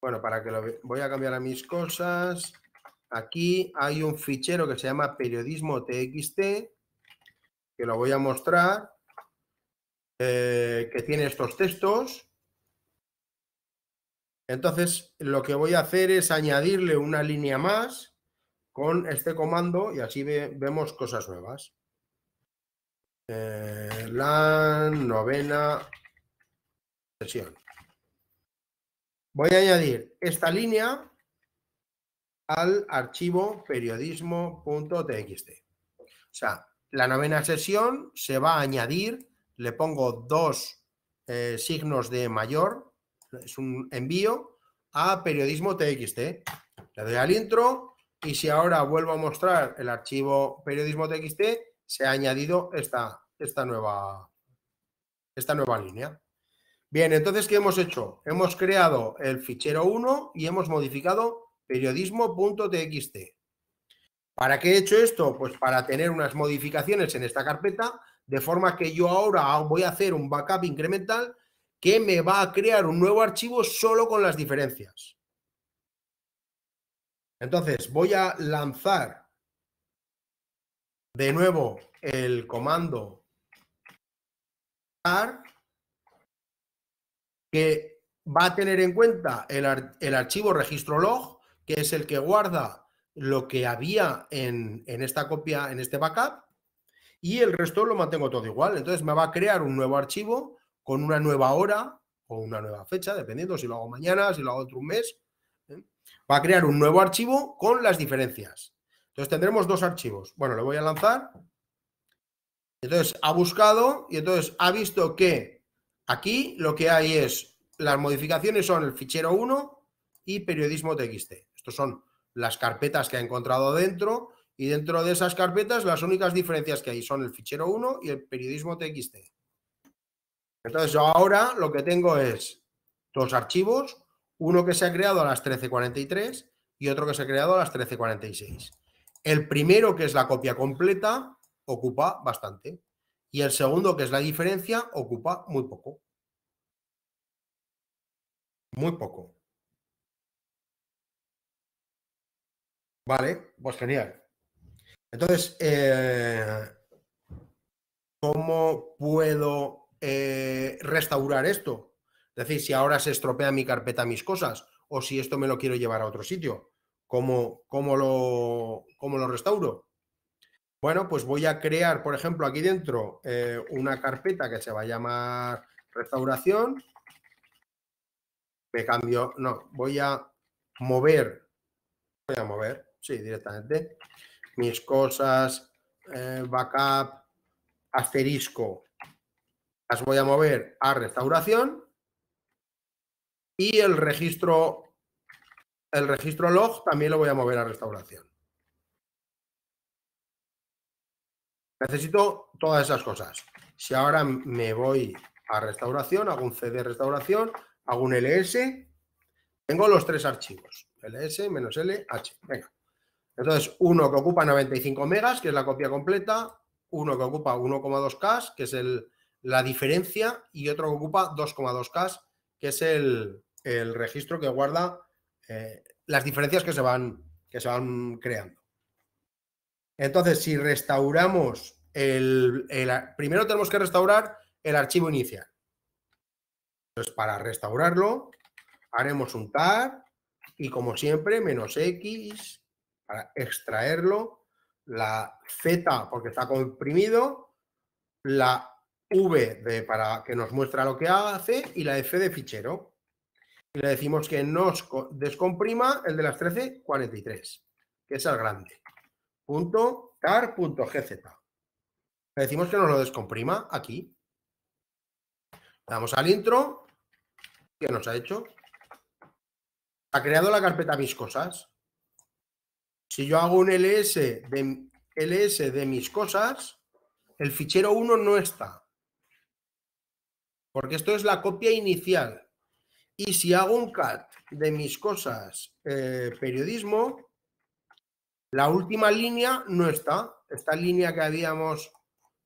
bueno, para que lo voy a cambiar a mis cosas, aquí hay un fichero que se llama periodismo txt, que lo voy a mostrar, eh, que tiene estos textos, entonces, lo que voy a hacer es añadirle una línea más con este comando y así vemos cosas nuevas. Eh, la novena sesión. Voy a añadir esta línea al archivo periodismo.txt. O sea, la novena sesión se va a añadir, le pongo dos eh, signos de mayor es un envío a periodismo Le doy al intro y si ahora vuelvo a mostrar el archivo periodismo txt, se ha añadido esta, esta, nueva, esta nueva línea. Bien, entonces, ¿qué hemos hecho? Hemos creado el fichero 1 y hemos modificado periodismo.txt. ¿Para qué he hecho esto? Pues para tener unas modificaciones en esta carpeta, de forma que yo ahora voy a hacer un backup incremental que me va a crear un nuevo archivo solo con las diferencias. Entonces, voy a lanzar de nuevo el comando que va a tener en cuenta el, archivo registro log, que es el que guarda lo que había en, en esta copia, en este backup, y el resto lo mantengo todo igual. Entonces me va a crear un nuevo archivo con una nueva hora o una nueva fecha, dependiendo si lo hago mañana, si lo hago otro mes. ¿eh? Va a crear un nuevo archivo con las diferencias. Entonces tendremos dos archivos. Bueno, le voy a lanzar. Entonces ha buscado y entonces ha visto que aquí lo que hay es las modificaciones son el fichero 1 y periodismo txt. Estos son las carpetas que ha encontrado dentro y dentro de esas carpetas las únicas diferencias que hay son el fichero 1 y el periodismo txt. Entonces yo ahora lo que tengo es dos archivos, uno que se ha creado a las 13.43 y otro que se ha creado a las 13.46. El primero, que es la copia completa, ocupa bastante. Y el segundo, que es la diferencia, ocupa muy poco. Muy poco. Vale, pues genial. Entonces, eh, ¿cómo puedo eh, restaurar esto. Es decir, si ahora se estropea mi carpeta, mis cosas, o si esto me lo quiero llevar a otro sitio, ¿cómo, lo, lo restauro? Bueno, pues voy a crear, por ejemplo, aquí dentro eh, una carpeta que se va a llamar restauración. Me cambio, no, voy a mover, voy a mover, sí, directamente, mis cosas, eh, backup, asterisco, las voy a mover a restauración y el registro, el registro log también lo voy a mover a restauración. Necesito todas esas cosas. Si ahora me voy a restauración, hago un CD restauración, hago un ls, tengo los tres archivos, ls, menos lh, venga. Entonces, uno que ocupa 95 megas, que es la copia completa, uno que ocupa 1,2K, que es el, la diferencia y otro que ocupa 2,2K, que es el, registro que guarda eh, las diferencias que se, van, que se van creando. Entonces, si restauramos el, el, Primero tenemos que restaurar el archivo inicial. Entonces, para restaurarlo, haremos un tar y como siempre, menos X para extraerlo, la Z porque está comprimido, la V para que nos muestra lo que hace y la F de fichero. Y le decimos que nos descomprima el de las 1343, que es el grande. Punto Le decimos que nos lo descomprima aquí. Le damos al intro ¿Qué nos ha hecho. Ha creado la carpeta mis cosas. Si yo hago un ls de, ls de mis cosas, el fichero 1 no está porque esto es la copia inicial. Y si hago un cat de mis cosas eh, periodismo, la última línea no está. Esta línea que habíamos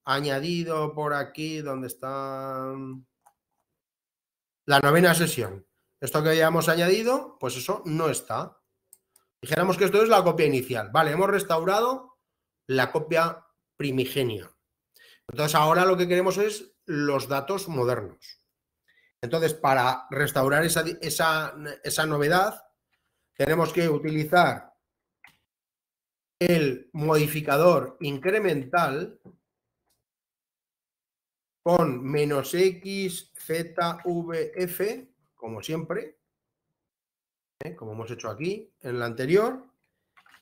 añadido por aquí, donde está mm, la novena sesión. Esto que habíamos añadido, pues eso no está. Dijéramos que esto es la copia inicial. Vale, hemos restaurado la copia primigenia. Entonces ahora lo que queremos es los datos modernos. Entonces, para restaurar esa, novedad, tenemos que utilizar el modificador incremental con menos x, z, v, f, como siempre, ¿eh? como hemos hecho aquí en la anterior,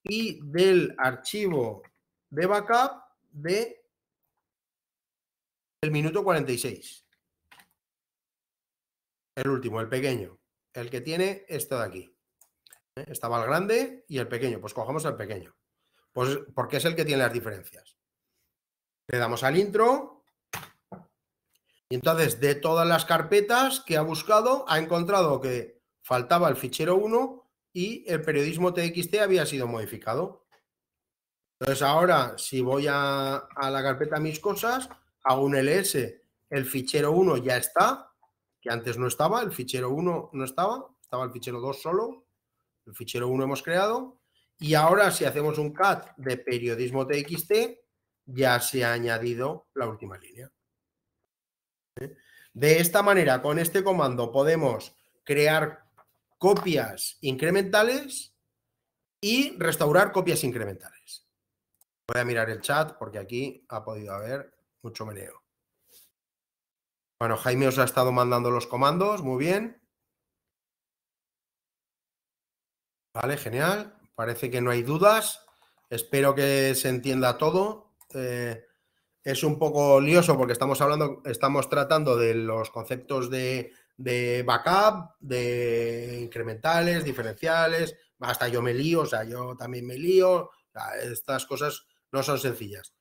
y del archivo de backup de el minuto 46. El último, el pequeño. El que tiene esto de aquí. ¿Eh? Estaba el grande y el pequeño. Pues cogemos el pequeño. Pues porque es el que tiene las diferencias. Le damos al intro. Y entonces de todas las carpetas que ha buscado, ha encontrado que faltaba el fichero 1 y el periodismo TXT había sido modificado. Entonces ahora, si voy a, a la carpeta Mis Cosas, a un ls, e el fichero 1 ya está, que antes no estaba, el fichero 1 no estaba, estaba el fichero 2 solo, el fichero 1 hemos creado, y ahora si hacemos un cat de periodismo txt, ya se ha añadido la última línea. De esta manera, con este comando podemos crear copias incrementales y restaurar copias incrementales. Voy a mirar el chat porque aquí ha podido haber mucho meneo. Bueno, Jaime os ha estado mandando los comandos, muy bien. Vale, genial. Parece que no hay dudas. Espero que se entienda todo. Eh, es un poco lioso porque estamos hablando, estamos tratando de los conceptos de, backup, de incrementales, diferenciales. Hasta yo me lío, o sea, yo también me lío. estas cosas no son sencillas.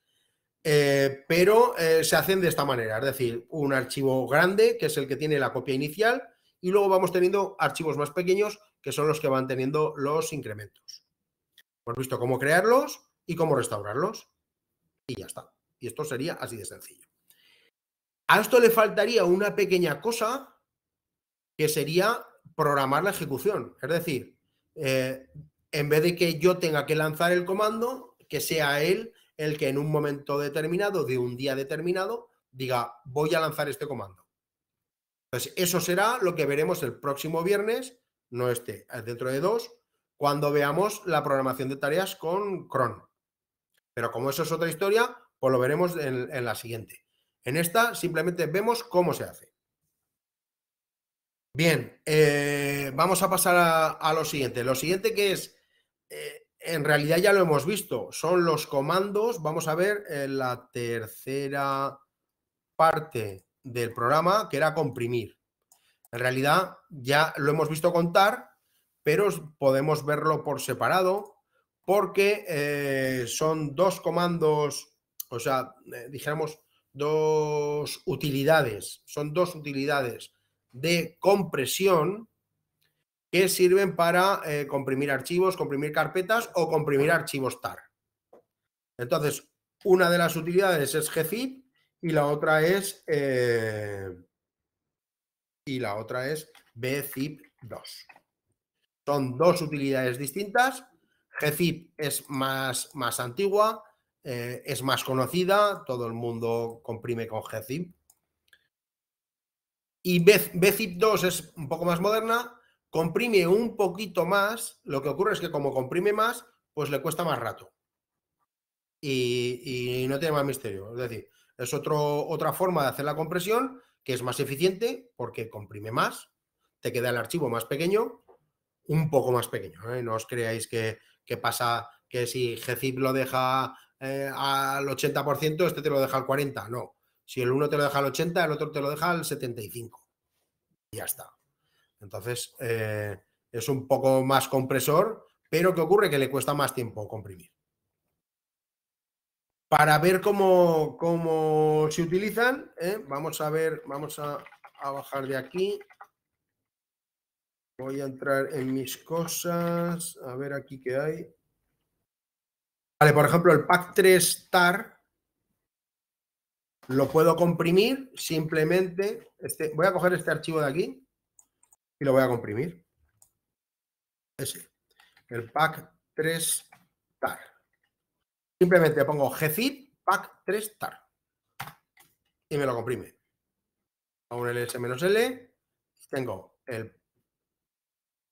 Eh, pero eh, se hacen de esta manera, es decir, un archivo grande, que es el que tiene la copia inicial, y luego vamos teniendo archivos más pequeños, que son los que van teniendo los incrementos. Hemos visto cómo crearlos y cómo restaurarlos, y ya está. Y esto sería así de sencillo. A esto le faltaría una pequeña cosa, que sería programar la ejecución. Es decir, eh, en vez de que yo tenga que lanzar el comando, que sea él el que en un momento determinado, de un día determinado, diga, voy a lanzar este comando. Entonces, pues eso será lo que veremos el próximo viernes, no este, eh, dentro de dos, cuando veamos la programación de tareas con cron. Pero como eso es otra historia, pues lo veremos en, la siguiente. En esta simplemente vemos cómo se hace. Bien, eh, vamos a pasar a, lo siguiente. Lo siguiente que es eh, en realidad ya lo hemos visto. Son los comandos. Vamos a ver en eh, la tercera parte del programa, que era comprimir. En realidad ya lo hemos visto contar, pero podemos verlo por separado porque eh, son dos comandos, o sea, eh, dijéramos dos utilidades, son dos utilidades de compresión que sirven para eh, comprimir archivos, comprimir carpetas o comprimir archivos TAR. Entonces, una de las utilidades es GZIP y la otra es eh, y la otra es BZIP2. Son dos utilidades distintas. GZIP es más, más antigua, eh, es más conocida, todo el mundo comprime con GZIP. Y BZIP2 es un poco más moderna, comprime un poquito más, lo que ocurre es que como comprime más, pues le cuesta más rato. Y, no tiene más misterio. Es decir, es otro, otra forma de hacer la compresión que es más eficiente porque comprime más, te queda el archivo más pequeño, un poco más pequeño. ¿eh? No os creáis que, pasa que si GZIP lo deja eh, al 80%, este te lo deja al 40%. No. Si el uno te lo deja al 80%, el otro te lo deja al 75%. Y ya está. Entonces, eh, es un poco más compresor, pero ¿qué ocurre? Que le cuesta más tiempo comprimir. Para ver cómo, cómo se utilizan, ¿eh? vamos a ver, vamos a, bajar de aquí. Voy a entrar en mis cosas, a ver aquí qué hay. Vale, por ejemplo, el pack 3 star lo puedo comprimir simplemente. Este, voy a coger este archivo de aquí lo voy a comprimir. Ese, el pack 3 tar. Simplemente pongo gzip pack 3 tar y me lo comprime. Hago un ls-l tengo el,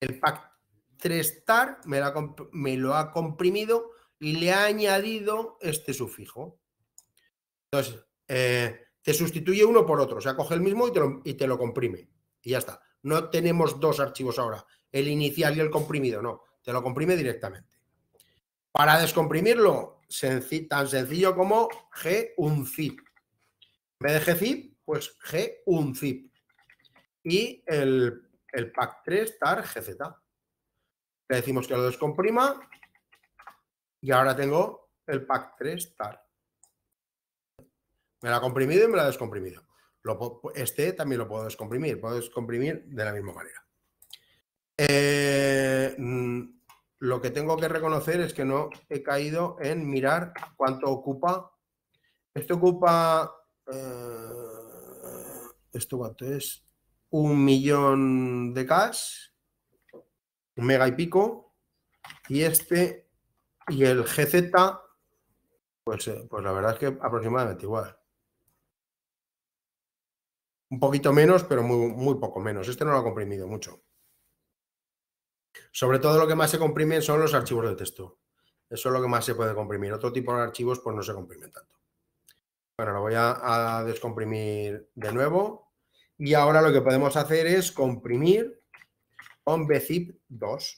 el pack 3 tar, me lo, ha comprimido y le ha añadido este sufijo. Entonces, eh, te sustituye uno por otro, o sea, coge el mismo y te lo comprime. Y ya está. No tenemos dos archivos ahora, el inicial y el comprimido, no, te lo comprime directamente. Para descomprimirlo, tan sencillo como G un zip. En vez de gzip, pues G un zip. Y el, el pack 3 tar gz. Le decimos que lo descomprima y ahora tengo el pack 3 tar. Me la ha comprimido y me la ha descomprimido este también lo puedo descomprimir, puedo descomprimir de la misma manera. Eh, mm, lo que tengo que reconocer es que no he caído en mirar cuánto ocupa. Esto ocupa... Eh, ¿Esto cuánto es? Un millón de cash, un mega y pico, y este y el GZ, pues, eh, pues la verdad es que aproximadamente igual un poquito menos, pero muy, muy poco menos. Este no lo ha comprimido mucho. Sobre todo lo que más se comprimen son los archivos de texto. Eso es lo que más se puede comprimir. Otro tipo de archivos pues no se comprimen tanto. Bueno, lo voy a, descomprimir de nuevo. Y ahora lo que podemos hacer es comprimir bzip 2.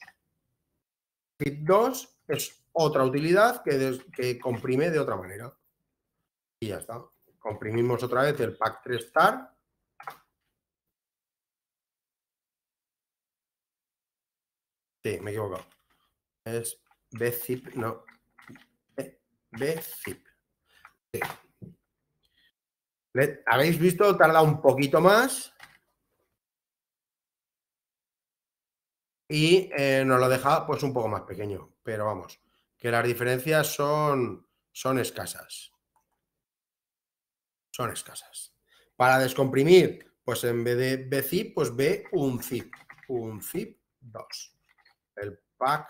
Zip 2 es otra utilidad que, que comprime de otra manera. Y ya está. Comprimimos otra vez el pack 3 star Sí, me he equivocado. Es bzip, no. bzip. Sí. ¿Habéis visto? Tarda un poquito más. Y eh, nos lo deja pues un poco más pequeño. Pero vamos, que las diferencias son, son escasas. Son escasas. Para descomprimir, pues en vez de bzip, pues b un zip. Un zip 2 el pack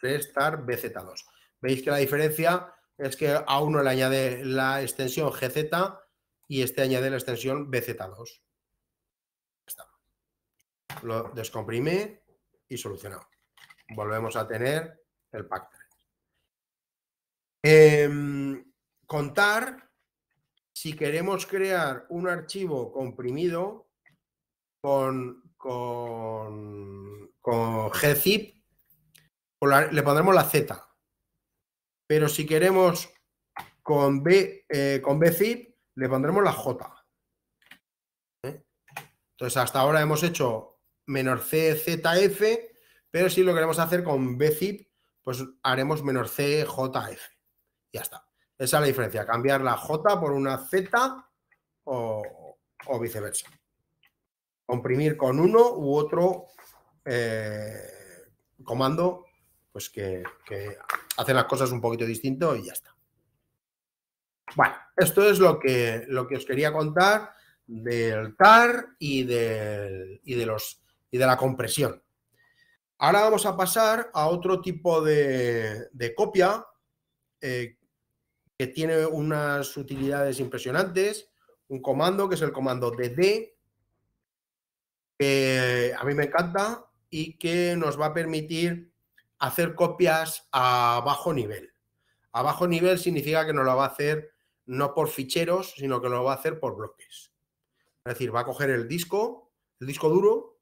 3 Star BZ2. Veis que la diferencia es que a uno le añade la extensión GZ y este añade la extensión BZ2. Está. Lo descomprime y solucionado. Volvemos a tener el pack 3. Em, contar, si queremos crear un archivo comprimido con con, con gzip, le pondremos la Z. Pero si queremos con, B, eh, con bzip, le pondremos la J. ¿Eh? Entonces, hasta ahora hemos hecho menor c, f pero si lo queremos hacer con bzip, pues haremos menor CJF. Ya está. Esa es la diferencia, cambiar la J por una Z o viceversa comprimir con uno u otro eh, comando, pues que, que hacen las cosas un poquito distinto y ya está. Bueno, esto es lo que, lo que os quería contar del TAR y, de los, y de la compresión. Ahora vamos a pasar a otro tipo de, de copia eh, que tiene unas utilidades impresionantes. Un comando que es el comando DD, que a mí me encanta y que nos va a permitir hacer copias a bajo nivel. A bajo nivel significa que nos lo va a hacer no por ficheros, sino que lo va a hacer por bloques. Es decir, va a coger el disco, el disco duro,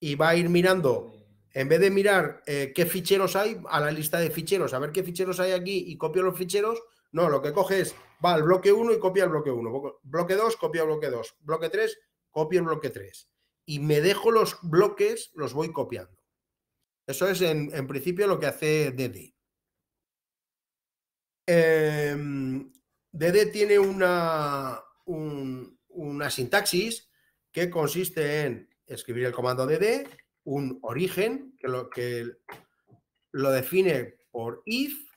y va a ir mirando, en vez de mirar eh, qué ficheros hay, a la lista de ficheros, a ver qué ficheros hay aquí y copio los ficheros, no, lo que coge es, va al bloque 1 y copia el bloque 1, bloque 2, copia el bloque 2, bloque 3, copia el bloque 3 y me dejo los bloques, los voy copiando. Eso es en, principio lo que hace DD. DD em, tiene una, una sintaxis que consiste en escribir el comando DD, un origen que lo, que lo define por if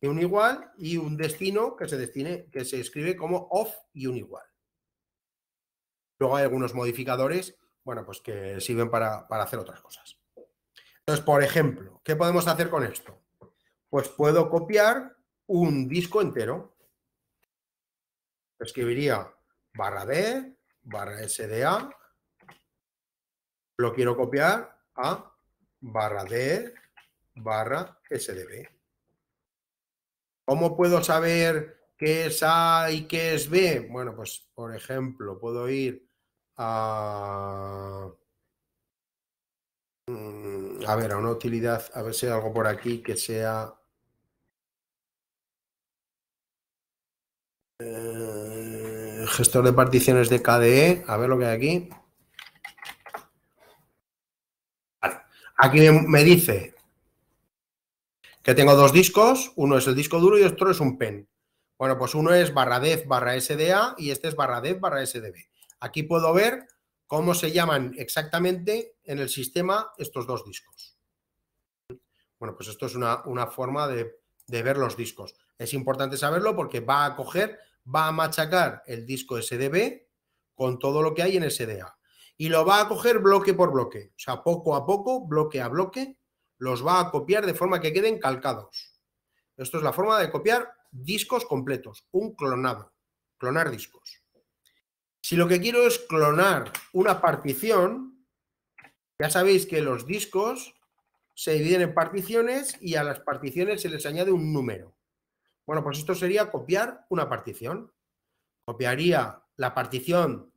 y un igual y un destino que se, que se escribe como off y un igual. Luego hay algunos modificadores bueno, pues que sirven para, hacer otras cosas. Entonces, por ejemplo, ¿qué podemos hacer con esto? Pues puedo copiar un disco entero. Escribiría barra D, barra SDA, lo quiero copiar a barra D, barra SDB. ¿Cómo puedo saber qué es A y qué es B? Bueno, pues por ejemplo, puedo ir Mm, a, ver, a una utilidad, a ver si hay algo por aquí que sea... Eh, gestor de particiones de KDE, a ver lo que hay aquí. Aquí me dice que tengo dos discos, uno es el disco duro y otro es un pen. Bueno, pues uno es barra dev barra SDA y este es barra dev barra SDB. Aquí puedo ver cómo se llaman exactamente en el sistema estos dos discos. Bueno, pues esto es una, forma de, de, ver los discos. Es importante saberlo porque va a coger, va a machacar el disco SDB con todo lo que hay en SDA. Y lo va a coger bloque por bloque. O sea, poco a poco, bloque a bloque, los va a copiar de forma que queden calcados. Esto es la forma de copiar discos completos, un clonado, clonar discos. Si lo que quiero es clonar una partición, ya sabéis que los discos se dividen en particiones y a las particiones se les añade un número. Bueno, pues esto sería copiar una partición. Copiaría la partición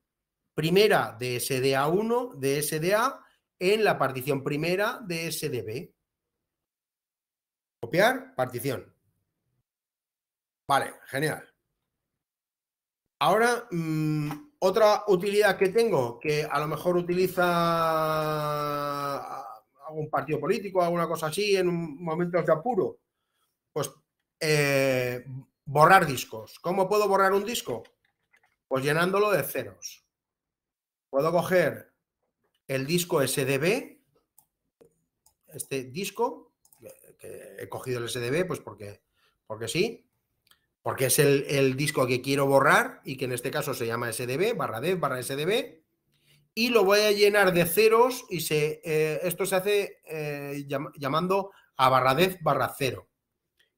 primera de SDA1 de SDA en la partición primera de SDB. Copiar, partición. Vale, genial. Ahora mm, otra utilidad que tengo, que a lo mejor utiliza algún partido político, alguna cosa así, en momentos de apuro, pues eh, borrar discos. ¿Cómo puedo borrar un disco? Pues llenándolo de ceros. Puedo coger el disco SDB, este disco, que he cogido el SDB, pues porque, porque sí, porque es el, disco que quiero borrar y que en este caso se llama SDB, barra dev, barra SDB, y lo voy a llenar de ceros y se, eh, esto se hace eh, llamando a barra dev, barra cero.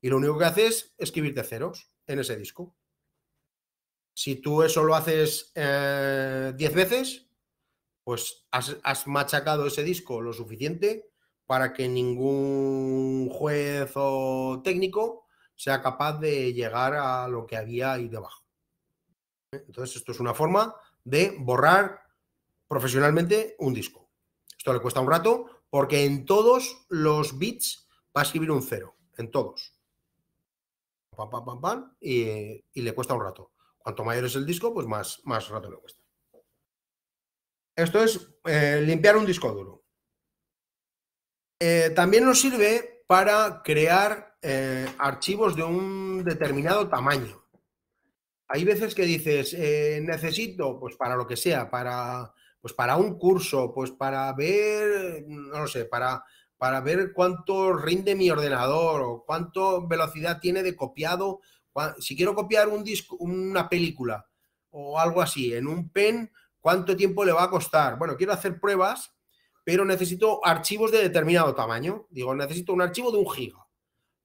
Y lo único que hace es escribir de ceros en ese disco. Si tú eso lo haces 10 eh, veces, pues has, has machacado ese disco lo suficiente para que ningún juez o técnico sea capaz de llegar a lo que había ahí debajo. Entonces, esto es una forma de borrar profesionalmente un disco. Esto le cuesta un rato porque en todos los bits va a escribir un cero, en todos. y, le cuesta un rato. Cuanto mayor es el disco, pues más, más rato le cuesta. Esto es eh, limpiar un disco duro. Eh, también nos sirve para crear eh, archivos de un determinado tamaño. Hay veces que dices, eh, necesito, pues para lo que sea, para, pues para un curso, pues para ver, no lo sé, para, para ver cuánto rinde mi ordenador o cuánto velocidad tiene de copiado. Si quiero copiar un disco, una película o algo así en un pen, ¿cuánto tiempo le va a costar? Bueno, quiero hacer pruebas, pero necesito archivos de determinado tamaño. Digo, necesito un archivo de un giga.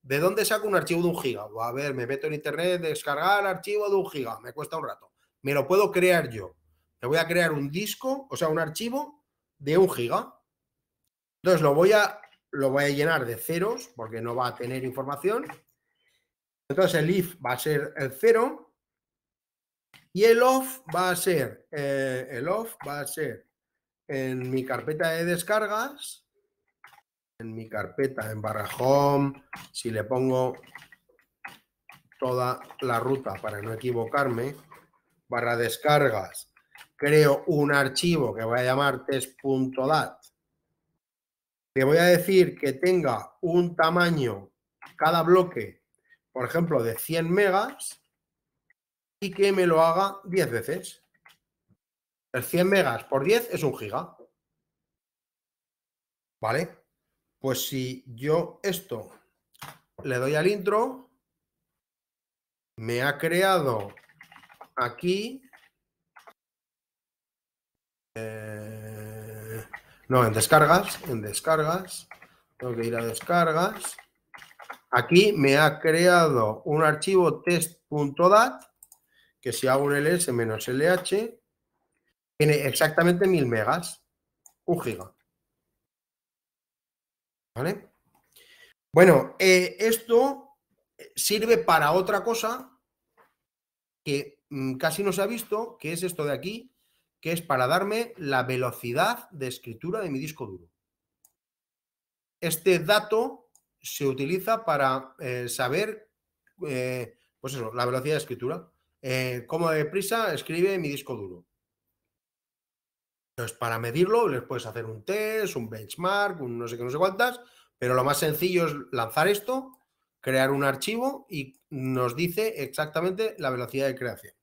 ¿De dónde saco un archivo de un giga? Pues, a ver, me meto en internet, descargar archivo de un giga, me cuesta un rato. Me lo puedo crear yo. Me voy a crear un disco, o sea, un archivo de un giga. Entonces lo voy a, lo voy a llenar de ceros porque no va a tener información. Entonces el if va a ser el cero y el off va a ser, eh, el off va a ser en mi carpeta de descargas en mi carpeta, en barra home, si le pongo toda la ruta para no equivocarme, barra descargas, creo un archivo que voy a llamar test.dat. Le voy a decir que tenga un tamaño cada bloque, por ejemplo, de 100 megas y que me lo haga 10 veces. El 100 megas por 10 es un giga. ¿Vale? Pues si yo esto le doy al intro, me ha creado aquí... Eh, no, en descargas, en descargas, tengo que ir a descargas. Aquí me ha creado un archivo test.dat, que si hago un ls-lh, tiene exactamente 1000 megas, un giga. ¿Vale? Bueno, eh, esto eh, sirve para otra cosa que mm, casi no se ha visto, que es esto de aquí, que es para darme la velocidad de escritura de mi disco duro. Este dato se utiliza para eh, saber, pues eso, la velocidad de escritura. cómo deprisa escribe mi disco duro. Entonces, para medirlo, les puedes hacer un test, un benchmark, un no sé qué, no sé cuántas, pero lo más sencillo es lanzar esto, crear un archivo y nos dice exactamente la velocidad de creación.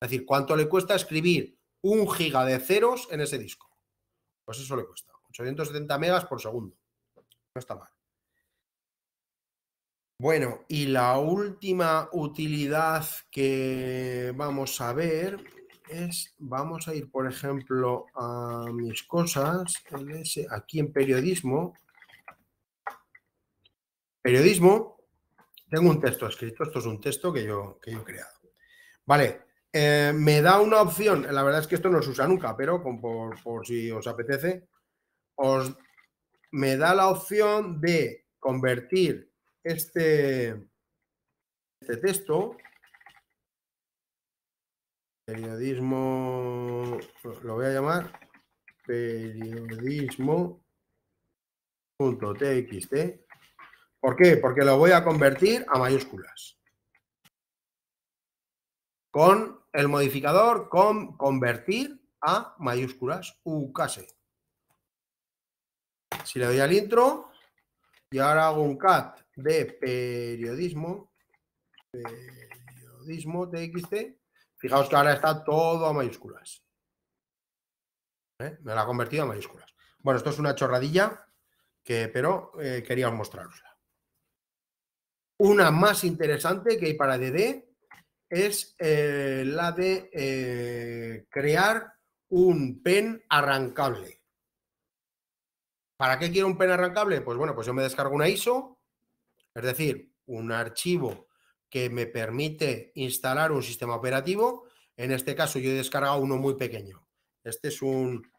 Es decir, cuánto le cuesta escribir un giga de ceros en ese disco. Pues eso le cuesta, 870 megas por segundo. No está mal. Bueno, y la última utilidad que vamos a ver vamos a ir, por ejemplo, a mis cosas, aquí en periodismo. Periodismo, tengo un texto escrito, esto es un texto que yo, que yo he creado. Vale, eh, me da una opción, la verdad es que esto no se usa nunca, pero por, por, si os apetece, os, me da la opción de convertir este, este texto periodismo, lo voy a llamar periodismo.txt. ¿Por qué? Porque lo voy a convertir a mayúsculas. Con el modificador con convertir a mayúsculas ucase. Si le doy al intro y ahora hago un cat de periodismo, periodismo txt, Fijaos que ahora está todo a mayúsculas. ¿eh? Me la ha convertido a mayúsculas. Bueno, esto es una chorradilla, que, pero eh, quería mostrarosla. Una más interesante que hay para DD es eh, la de crear un pen arrancable. ¿Para qué quiero un pen arrancable? Pues bueno, pues yo me descargo una ISO, es decir, un archivo que me permite instalar un sistema operativo. En este caso yo he descargado uno muy pequeño. Este es un,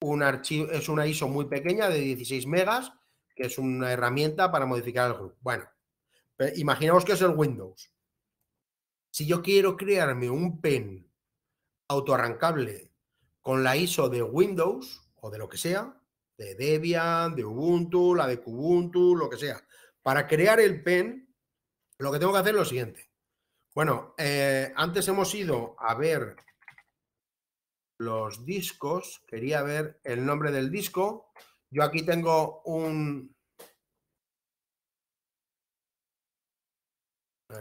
un archivo, es una ISO muy pequeña de 16 megas, que es una herramienta para modificar el grupo. Bueno, imaginaos que es el Windows. Si yo quiero crearme un pen autoarrancable con la ISO de Windows o de lo que sea, de Debian, de Ubuntu, la de Kubuntu, lo que sea, para crear el pen lo que tengo que hacer es lo siguiente. Bueno, eh, antes hemos ido a ver los discos. Quería ver el nombre del disco. Yo aquí tengo un...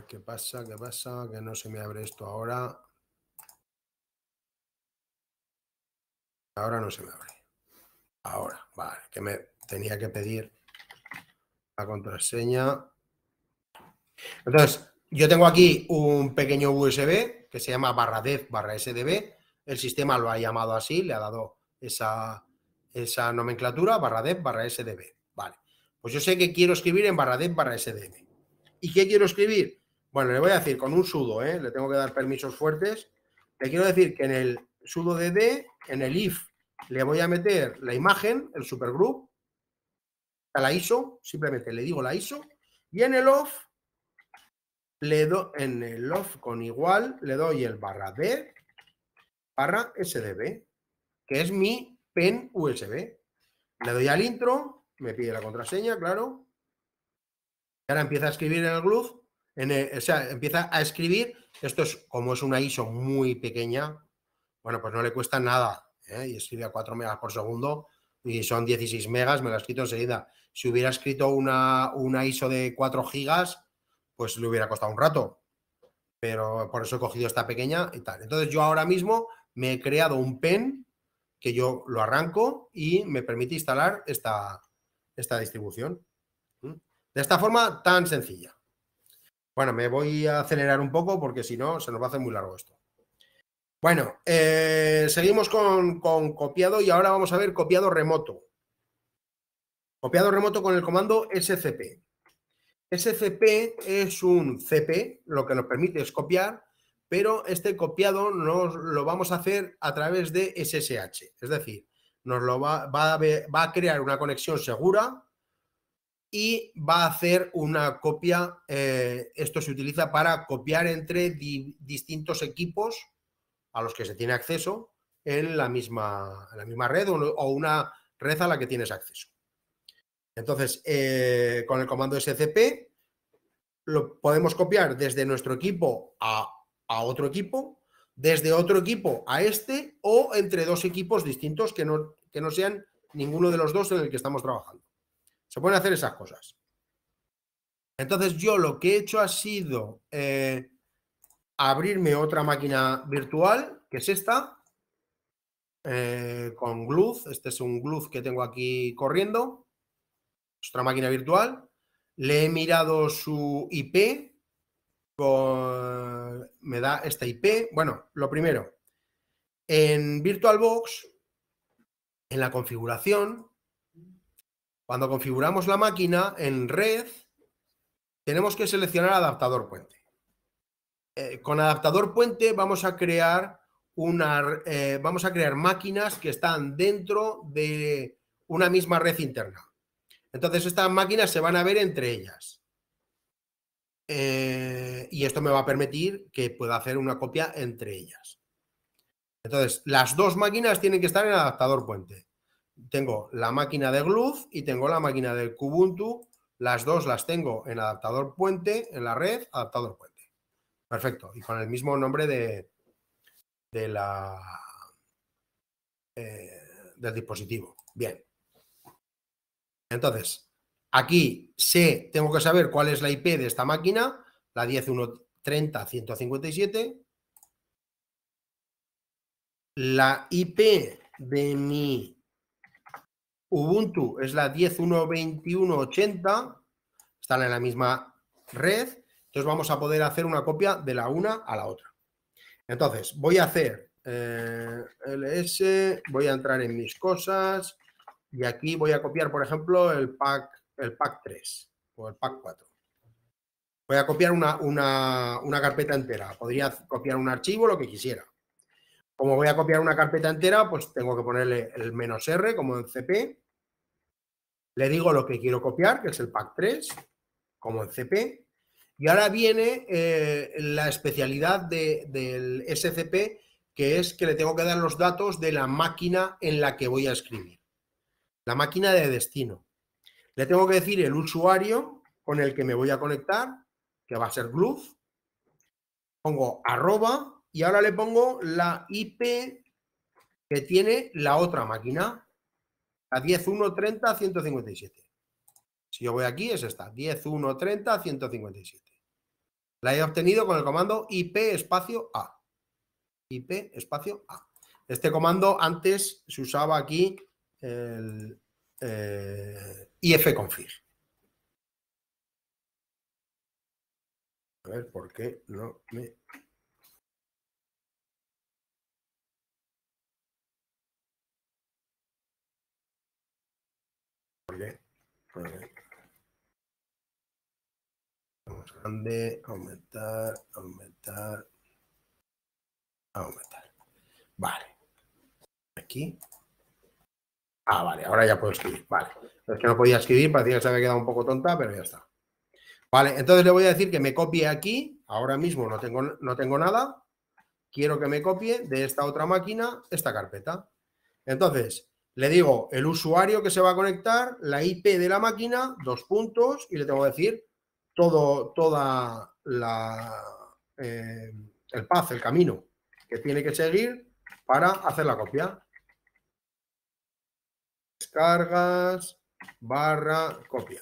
¿Qué pasa? ¿Qué pasa? Que no se me abre esto ahora. Ahora no se me abre. Ahora, vale, que me tenía que pedir la contraseña. Entonces, yo tengo aquí un pequeño USB que se llama barra dev barra SDB. El sistema lo ha llamado así, le ha dado esa, nomenclatura, barra dev barra SDB. Vale. Pues yo sé que quiero escribir en barra dev barra SDB. ¿Y qué quiero escribir? Bueno, le voy a decir con un sudo, ¿eh? le tengo que dar permisos fuertes. Le quiero decir que en el sudo dd, en el if, le voy a meter la imagen, el supergroup, a la ISO, simplemente le digo la ISO, y en el off le doy en el off con igual, le doy el barra D, barra SDB, que es mi pen USB. Le doy al intro, me pide la contraseña, claro. Y ahora empieza a escribir en el glue, en o sea, empieza a escribir. Esto es como es una ISO muy pequeña, bueno, pues no le cuesta nada. ¿eh? Y escribe a 4 megas por segundo y son 16 megas, me la he escrito enseguida. Si hubiera escrito una, una ISO de 4 gigas, pues le hubiera costado un rato. Pero por eso he cogido esta pequeña y tal. Entonces yo ahora mismo me he creado un pen que yo lo arranco y me permite instalar esta, esta distribución. ¿Mm? De esta forma tan sencilla. Bueno, me voy a acelerar un poco porque si no se nos va a hacer muy largo esto. Bueno, eh, seguimos con, con copiado y ahora vamos a ver copiado remoto. Copiado remoto con el comando SCP. SCP es un CP, lo que nos permite es copiar, pero este copiado nos lo vamos a hacer a través de SSH, es decir, nos lo va, a, va a crear una conexión segura y va a hacer una copia, eh, esto se utiliza para copiar entre distintos equipos a los que se tiene acceso en la misma, red o una red a la que tienes acceso. Entonces, eh, con el comando SCP lo podemos copiar desde nuestro equipo a, otro equipo, desde otro equipo a este o entre dos equipos distintos que no, que no sean ninguno de los dos en el que estamos trabajando. Se pueden hacer esas cosas. Entonces yo lo que he hecho ha sido eh, abrirme otra máquina virtual, que es esta, eh, con Glue. Este es un GLUZ que tengo aquí corriendo otra máquina virtual. Le he mirado su IP, me da esta IP. Bueno, lo primero, en VirtualBox, en la configuración, cuando configuramos la máquina en red, tenemos que seleccionar adaptador puente. Eh, con adaptador puente vamos a crear una, eh, vamos a crear máquinas que están dentro de una misma red interna. Entonces estas máquinas se van a ver entre ellas. Eh, y esto me va a permitir que pueda hacer una copia entre ellas. Entonces, las dos máquinas tienen que estar en adaptador puente. Tengo la máquina de GLUF y tengo la máquina de Kubuntu. Las dos las tengo en adaptador puente, en la red, adaptador puente. Perfecto. Y con el mismo nombre de, la, eh, del dispositivo. Bien. Entonces, aquí sé, tengo que saber cuál es la IP de esta máquina, la 10.1.30.157. La IP de mi Ubuntu es la 10.1.21.80, están en la misma red, entonces vamos a poder hacer una copia de la una a la otra. Entonces, voy a hacer eh, ls, voy a entrar en mis cosas, y aquí voy a copiar, por ejemplo, el pack, el pack 3 o el pack 4. Voy a copiar una, carpeta entera. Podría copiar un archivo, lo que quisiera. Como voy a copiar una carpeta entera, pues tengo que ponerle el menos R como en CP. Le digo lo que quiero copiar, que es el pack 3, como en CP. Y ahora viene eh, la especialidad del SCP, que es que le tengo que dar los datos de la máquina en la que voy a escribir la máquina de destino. Le tengo que decir el usuario con el que me voy a conectar, que va a ser GLUF. Pongo arroba y ahora le pongo la IP que tiene la otra máquina, la 10.1.30.157. Si yo voy aquí, es esta, 10.1.30.157. La he obtenido con el comando IP espacio A. IP espacio A. Este comando antes se usaba aquí el eh, Config A ver, ¿por qué no me... ¿Por qué? Vamos grande, aumentar, aumentar, aumentar. Vale. Aquí Ah, vale, ahora ya puedo escribir. Vale. Es que no podía escribir, parecía que se había quedado un poco tonta, pero ya está. Vale, entonces le voy a decir que me copie aquí. Ahora mismo no tengo, no tengo nada. Quiero que me copie de esta otra máquina esta carpeta. Entonces, le digo el usuario que se va a conectar, la IP de la máquina, dos puntos, y le tengo que decir todo, toda la, eh, el path, el camino que tiene que seguir para hacer la copia descargas barra copia.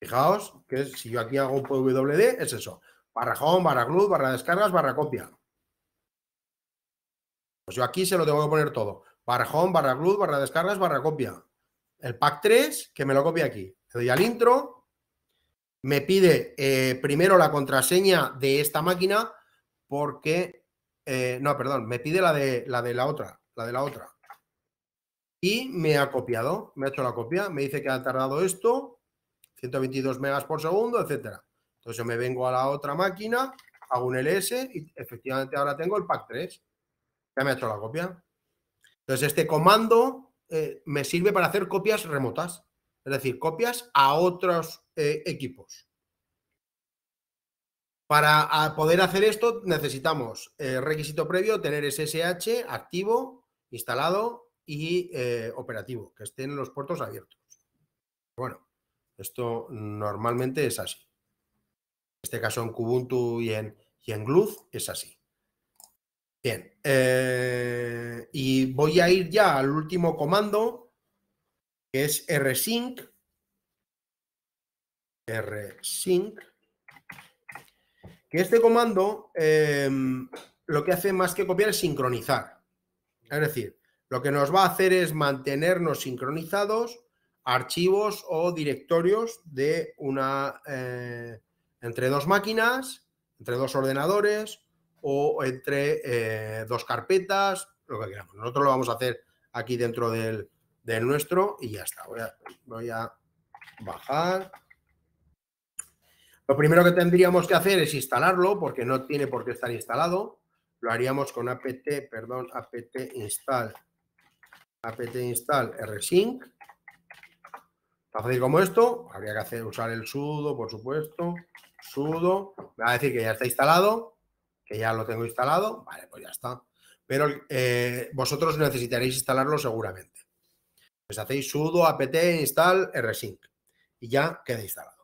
Fijaos que si yo aquí hago pwd es eso, barra home, barra glue, barra descargas, barra copia. Pues yo aquí se lo tengo que poner todo, barra home, barra glue, barra descargas, barra copia. El pack 3, que me lo copia aquí. Le doy al intro, me pide eh, primero la contraseña de esta máquina porque, eh, no, perdón, me pide la de, la de la otra, la de la otra y me ha copiado, me ha hecho la copia, me dice que ha tardado esto, 122 megas por segundo, etcétera. Entonces yo me vengo a la otra máquina, hago un LS y efectivamente ahora tengo el pack 3. Ya me ha hecho la copia. Entonces este comando eh, me sirve para hacer copias remotas, es decir, copias a otros eh, equipos. Para poder hacer esto necesitamos el eh, requisito previo, tener SSH activo, instalado y eh, operativo, que estén los puertos abiertos. Bueno, esto normalmente es así. En este caso en Kubuntu y en, y en Gluz es así. Bien, eh, y voy a ir ya al último comando, que es rsync. rsync. Que este comando em, lo que hace más que copiar es sincronizar. Es decir, lo que nos va a hacer es mantenernos sincronizados archivos o directorios de una eh, entre dos máquinas, entre dos ordenadores o entre eh, dos carpetas, lo que queramos. Nosotros lo vamos a hacer aquí dentro del, nuestro y ya está. Voy a, voy a bajar. Lo primero que tendríamos que hacer es instalarlo porque no tiene por qué estar instalado. Lo haríamos con apt, perdón, apt install apt install rsync. Tan fácil como esto. Habría que hacer, usar el sudo, por supuesto. Sudo. Me va a decir que ya está instalado, que ya lo tengo instalado. Vale, pues ya está. Pero eh, vosotros necesitaréis instalarlo seguramente. Pues hacéis sudo apt install rsync y ya queda instalado.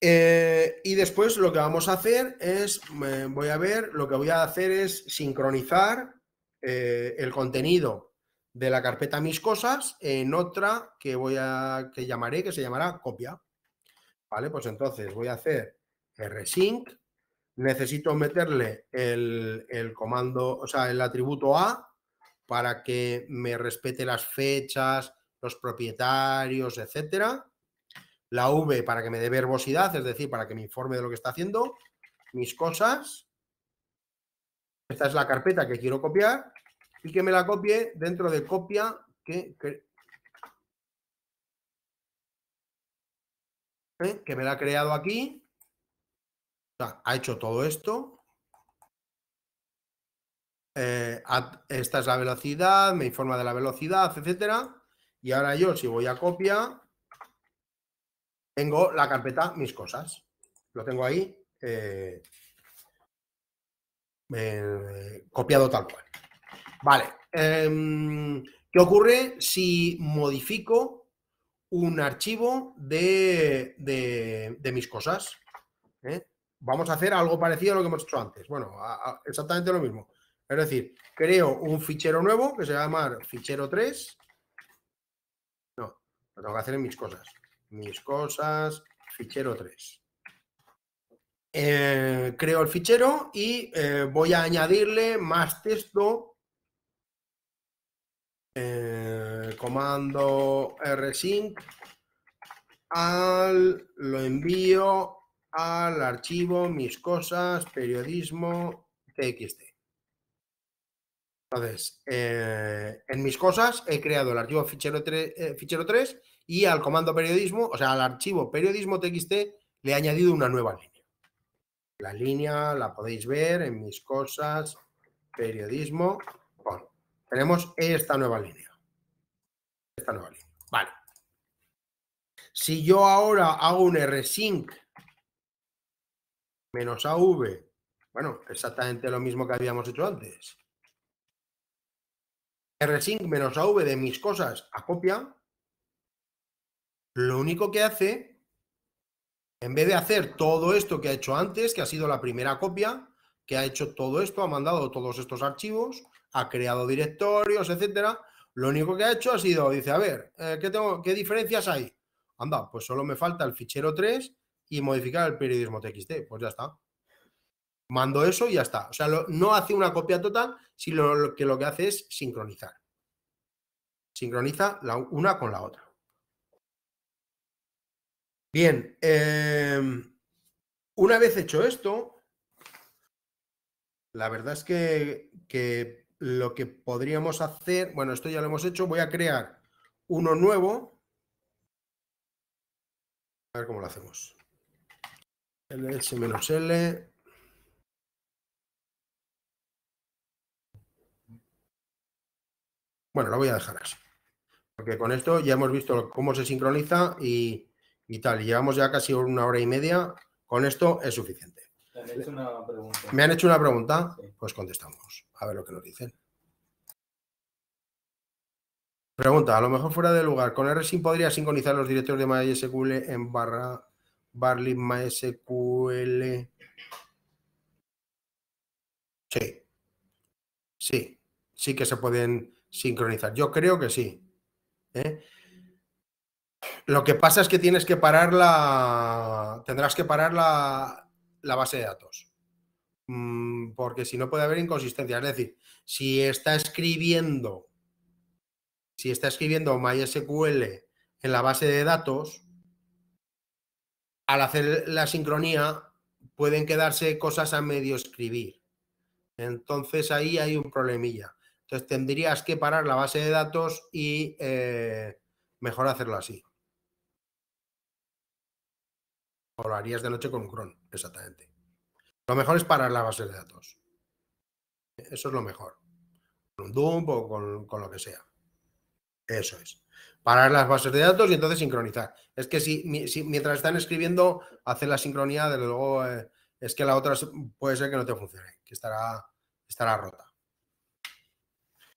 Eh, y después lo que vamos a hacer es, eh, voy a ver, lo que voy a hacer es sincronizar eh, el contenido de la carpeta mis cosas en otra que voy a que llamaré que se llamará copia. Vale, pues entonces voy a hacer rsync, necesito meterle el, el comando, o sea, el atributo a para que me respete las fechas, los propietarios, etcétera. La V para que me dé verbosidad, es decir, para que me informe de lo que está haciendo, mis cosas, esta es la carpeta que quiero copiar y que me la copie dentro de copia que, ¿eh? que, me la ha creado aquí. ha hecho todo esto. Eh, esta es la velocidad, me informa de la velocidad, etcétera. Y ahora yo, si voy a copia, tengo la carpeta mis cosas. Lo tengo ahí. Eh, eh, copiado tal cual. Vale. Em, ¿Qué ocurre si modifico un archivo de, de, mis cosas? ¿Eh? Vamos a hacer algo parecido a lo que hemos hecho antes. Bueno, exactamente lo mismo. Es decir, creo un fichero nuevo que se llama fichero 3. No, lo tengo que hacer en mis cosas. Mis cosas, fichero 3. Eh, creo el fichero y eh, voy a añadirle más texto, eh, comando rsync, al, lo envío al archivo mis cosas, periodismo, txt. Entonces, en mis cosas he creado el archivo fichero 3, fichero 3 y al comando periodismo, o sea, al archivo periodismo txt le he añadido una nueva línea. La línea la podéis ver en mis cosas, periodismo. Bueno, tenemos esta nueva línea. Esta nueva línea. Vale. Si yo ahora hago un rsync menos AV, bueno, exactamente lo mismo que habíamos hecho antes. rsync menos AV de mis cosas a copia, lo único que hace en vez de hacer todo esto que ha hecho antes, que ha sido la primera copia, que ha hecho todo esto, ha mandado todos estos archivos, ha creado directorios, etcétera, lo único que ha hecho ha sido, dice, a ver, eh, ¿qué, tengo, ¿qué diferencias hay? Anda, pues solo me falta el fichero 3 y modificar el periodismo TXT. Pues ya está. Mando eso y ya está. O sea, no hace una copia total, sino que lo que hace es sincronizar. Sincroniza la una con la otra. Bien, em, una vez hecho esto, la verdad es que, que lo que podríamos hacer, bueno, esto ya lo hemos hecho, voy a crear uno nuevo. A ver cómo lo hacemos. LS-L. Bueno, lo voy a dejar así. Porque con esto ya hemos visto cómo se sincroniza y, y tal. Llevamos ya casi una hora y media. Con esto es suficiente. Me han hecho una pregunta. Pues contestamos. A ver lo que nos dicen. Pregunta, a lo mejor fuera de lugar, ¿con R-SIM podría sincronizar los directores de MySQL en barra Barley MySQL? Sí, sí, sí que se pueden sincronizar. Yo creo que sí. ¿Eh? Lo que pasa es que tienes que parar la. Tendrás que parar la, base de datos. Mm, porque si no puede haber inconsistencia. Es decir, si está escribiendo, si está escribiendo MySQL en la base de datos, al hacer la sincronía pueden quedarse cosas a medio escribir. Entonces ahí hay un problemilla. Entonces tendrías que parar la base de datos y eh, mejor hacerlo así. O lo harías de noche con un cron, exactamente. Lo mejor es parar la base de datos. Eso es lo mejor. Con un dump o con, lo que sea. Eso es. Parar las bases de datos y entonces sincronizar. Es que si, mientras están escribiendo, hacer la sincronía, desde luego eh, es que la otra puede ser que no te funcione, que estará, estará rota.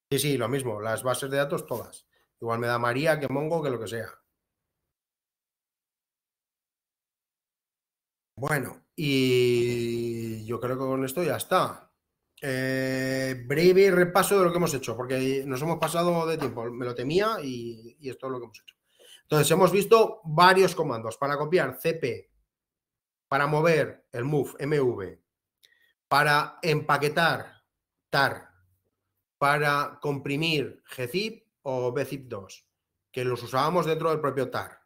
Sí, sí, lo mismo. Las bases de datos todas. Igual me da María que Mongo que lo que sea. Bueno, y yo creo que con esto ya está. Eh, breve repaso de lo que hemos hecho, porque nos hemos pasado de tiempo, me lo temía y, y esto es lo que hemos hecho. Entonces, hemos visto varios comandos para copiar CP, para mover el move MV, para empaquetar TAR, para comprimir GZIP o BZIP2, que los usábamos dentro del propio TAR.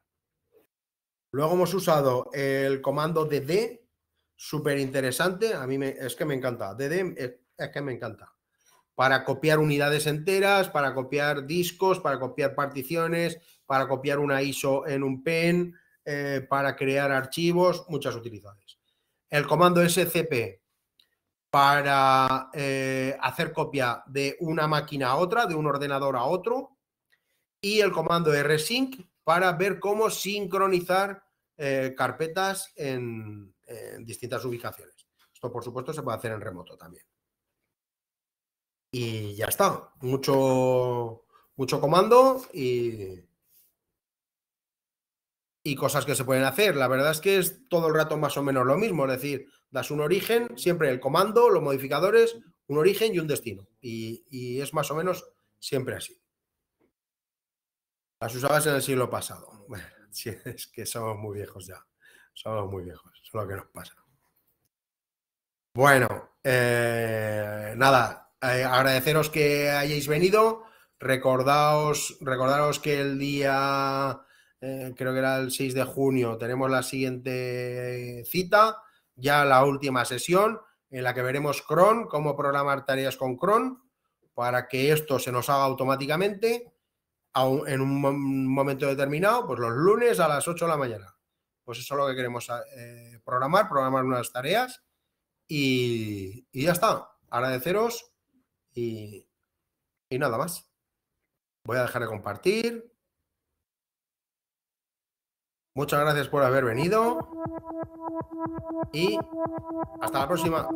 Luego hemos usado el comando dd, súper interesante. A mí es que me encanta. dd es, que me encanta. Para copiar unidades enteras, para copiar discos, para copiar particiones, para copiar una ISO en un pen, eh, para crear archivos, muchas utilidades. El comando scp para eh, hacer copia de una máquina a otra, de un ordenador a otro. Y el comando rsync para ver cómo sincronizar eh, carpetas en, distintas ubicaciones. Esto, por supuesto, se puede hacer en remoto también. Y ya está. Mucho, mucho comando y, y cosas que se pueden hacer. La verdad es que es todo el rato más o menos lo mismo. Es decir, das un origen, siempre el comando, los modificadores, un origen y un destino. y es más o menos siempre así. Las usabas en el siglo pasado. (laughs) Bueno, si es que somos muy viejos ya. Somos muy viejos. es lo que nos pasa. Bueno, eh, nada. Eh, agradeceros que hayáis venido. recordaros que el día, eh, creo que era el 6 de junio, tenemos la siguiente cita, ya la última sesión, en la que veremos Cron, cómo programar tareas con Cron, para que esto se nos haga automáticamente en un momento determinado, pues los lunes a las 8 de la mañana. Pues eso es lo que queremos eh, programar, programar unas tareas y, ya está. Agradeceros y nada más. Voy a dejar de compartir. Muchas gracias por haber venido y hasta la próxima.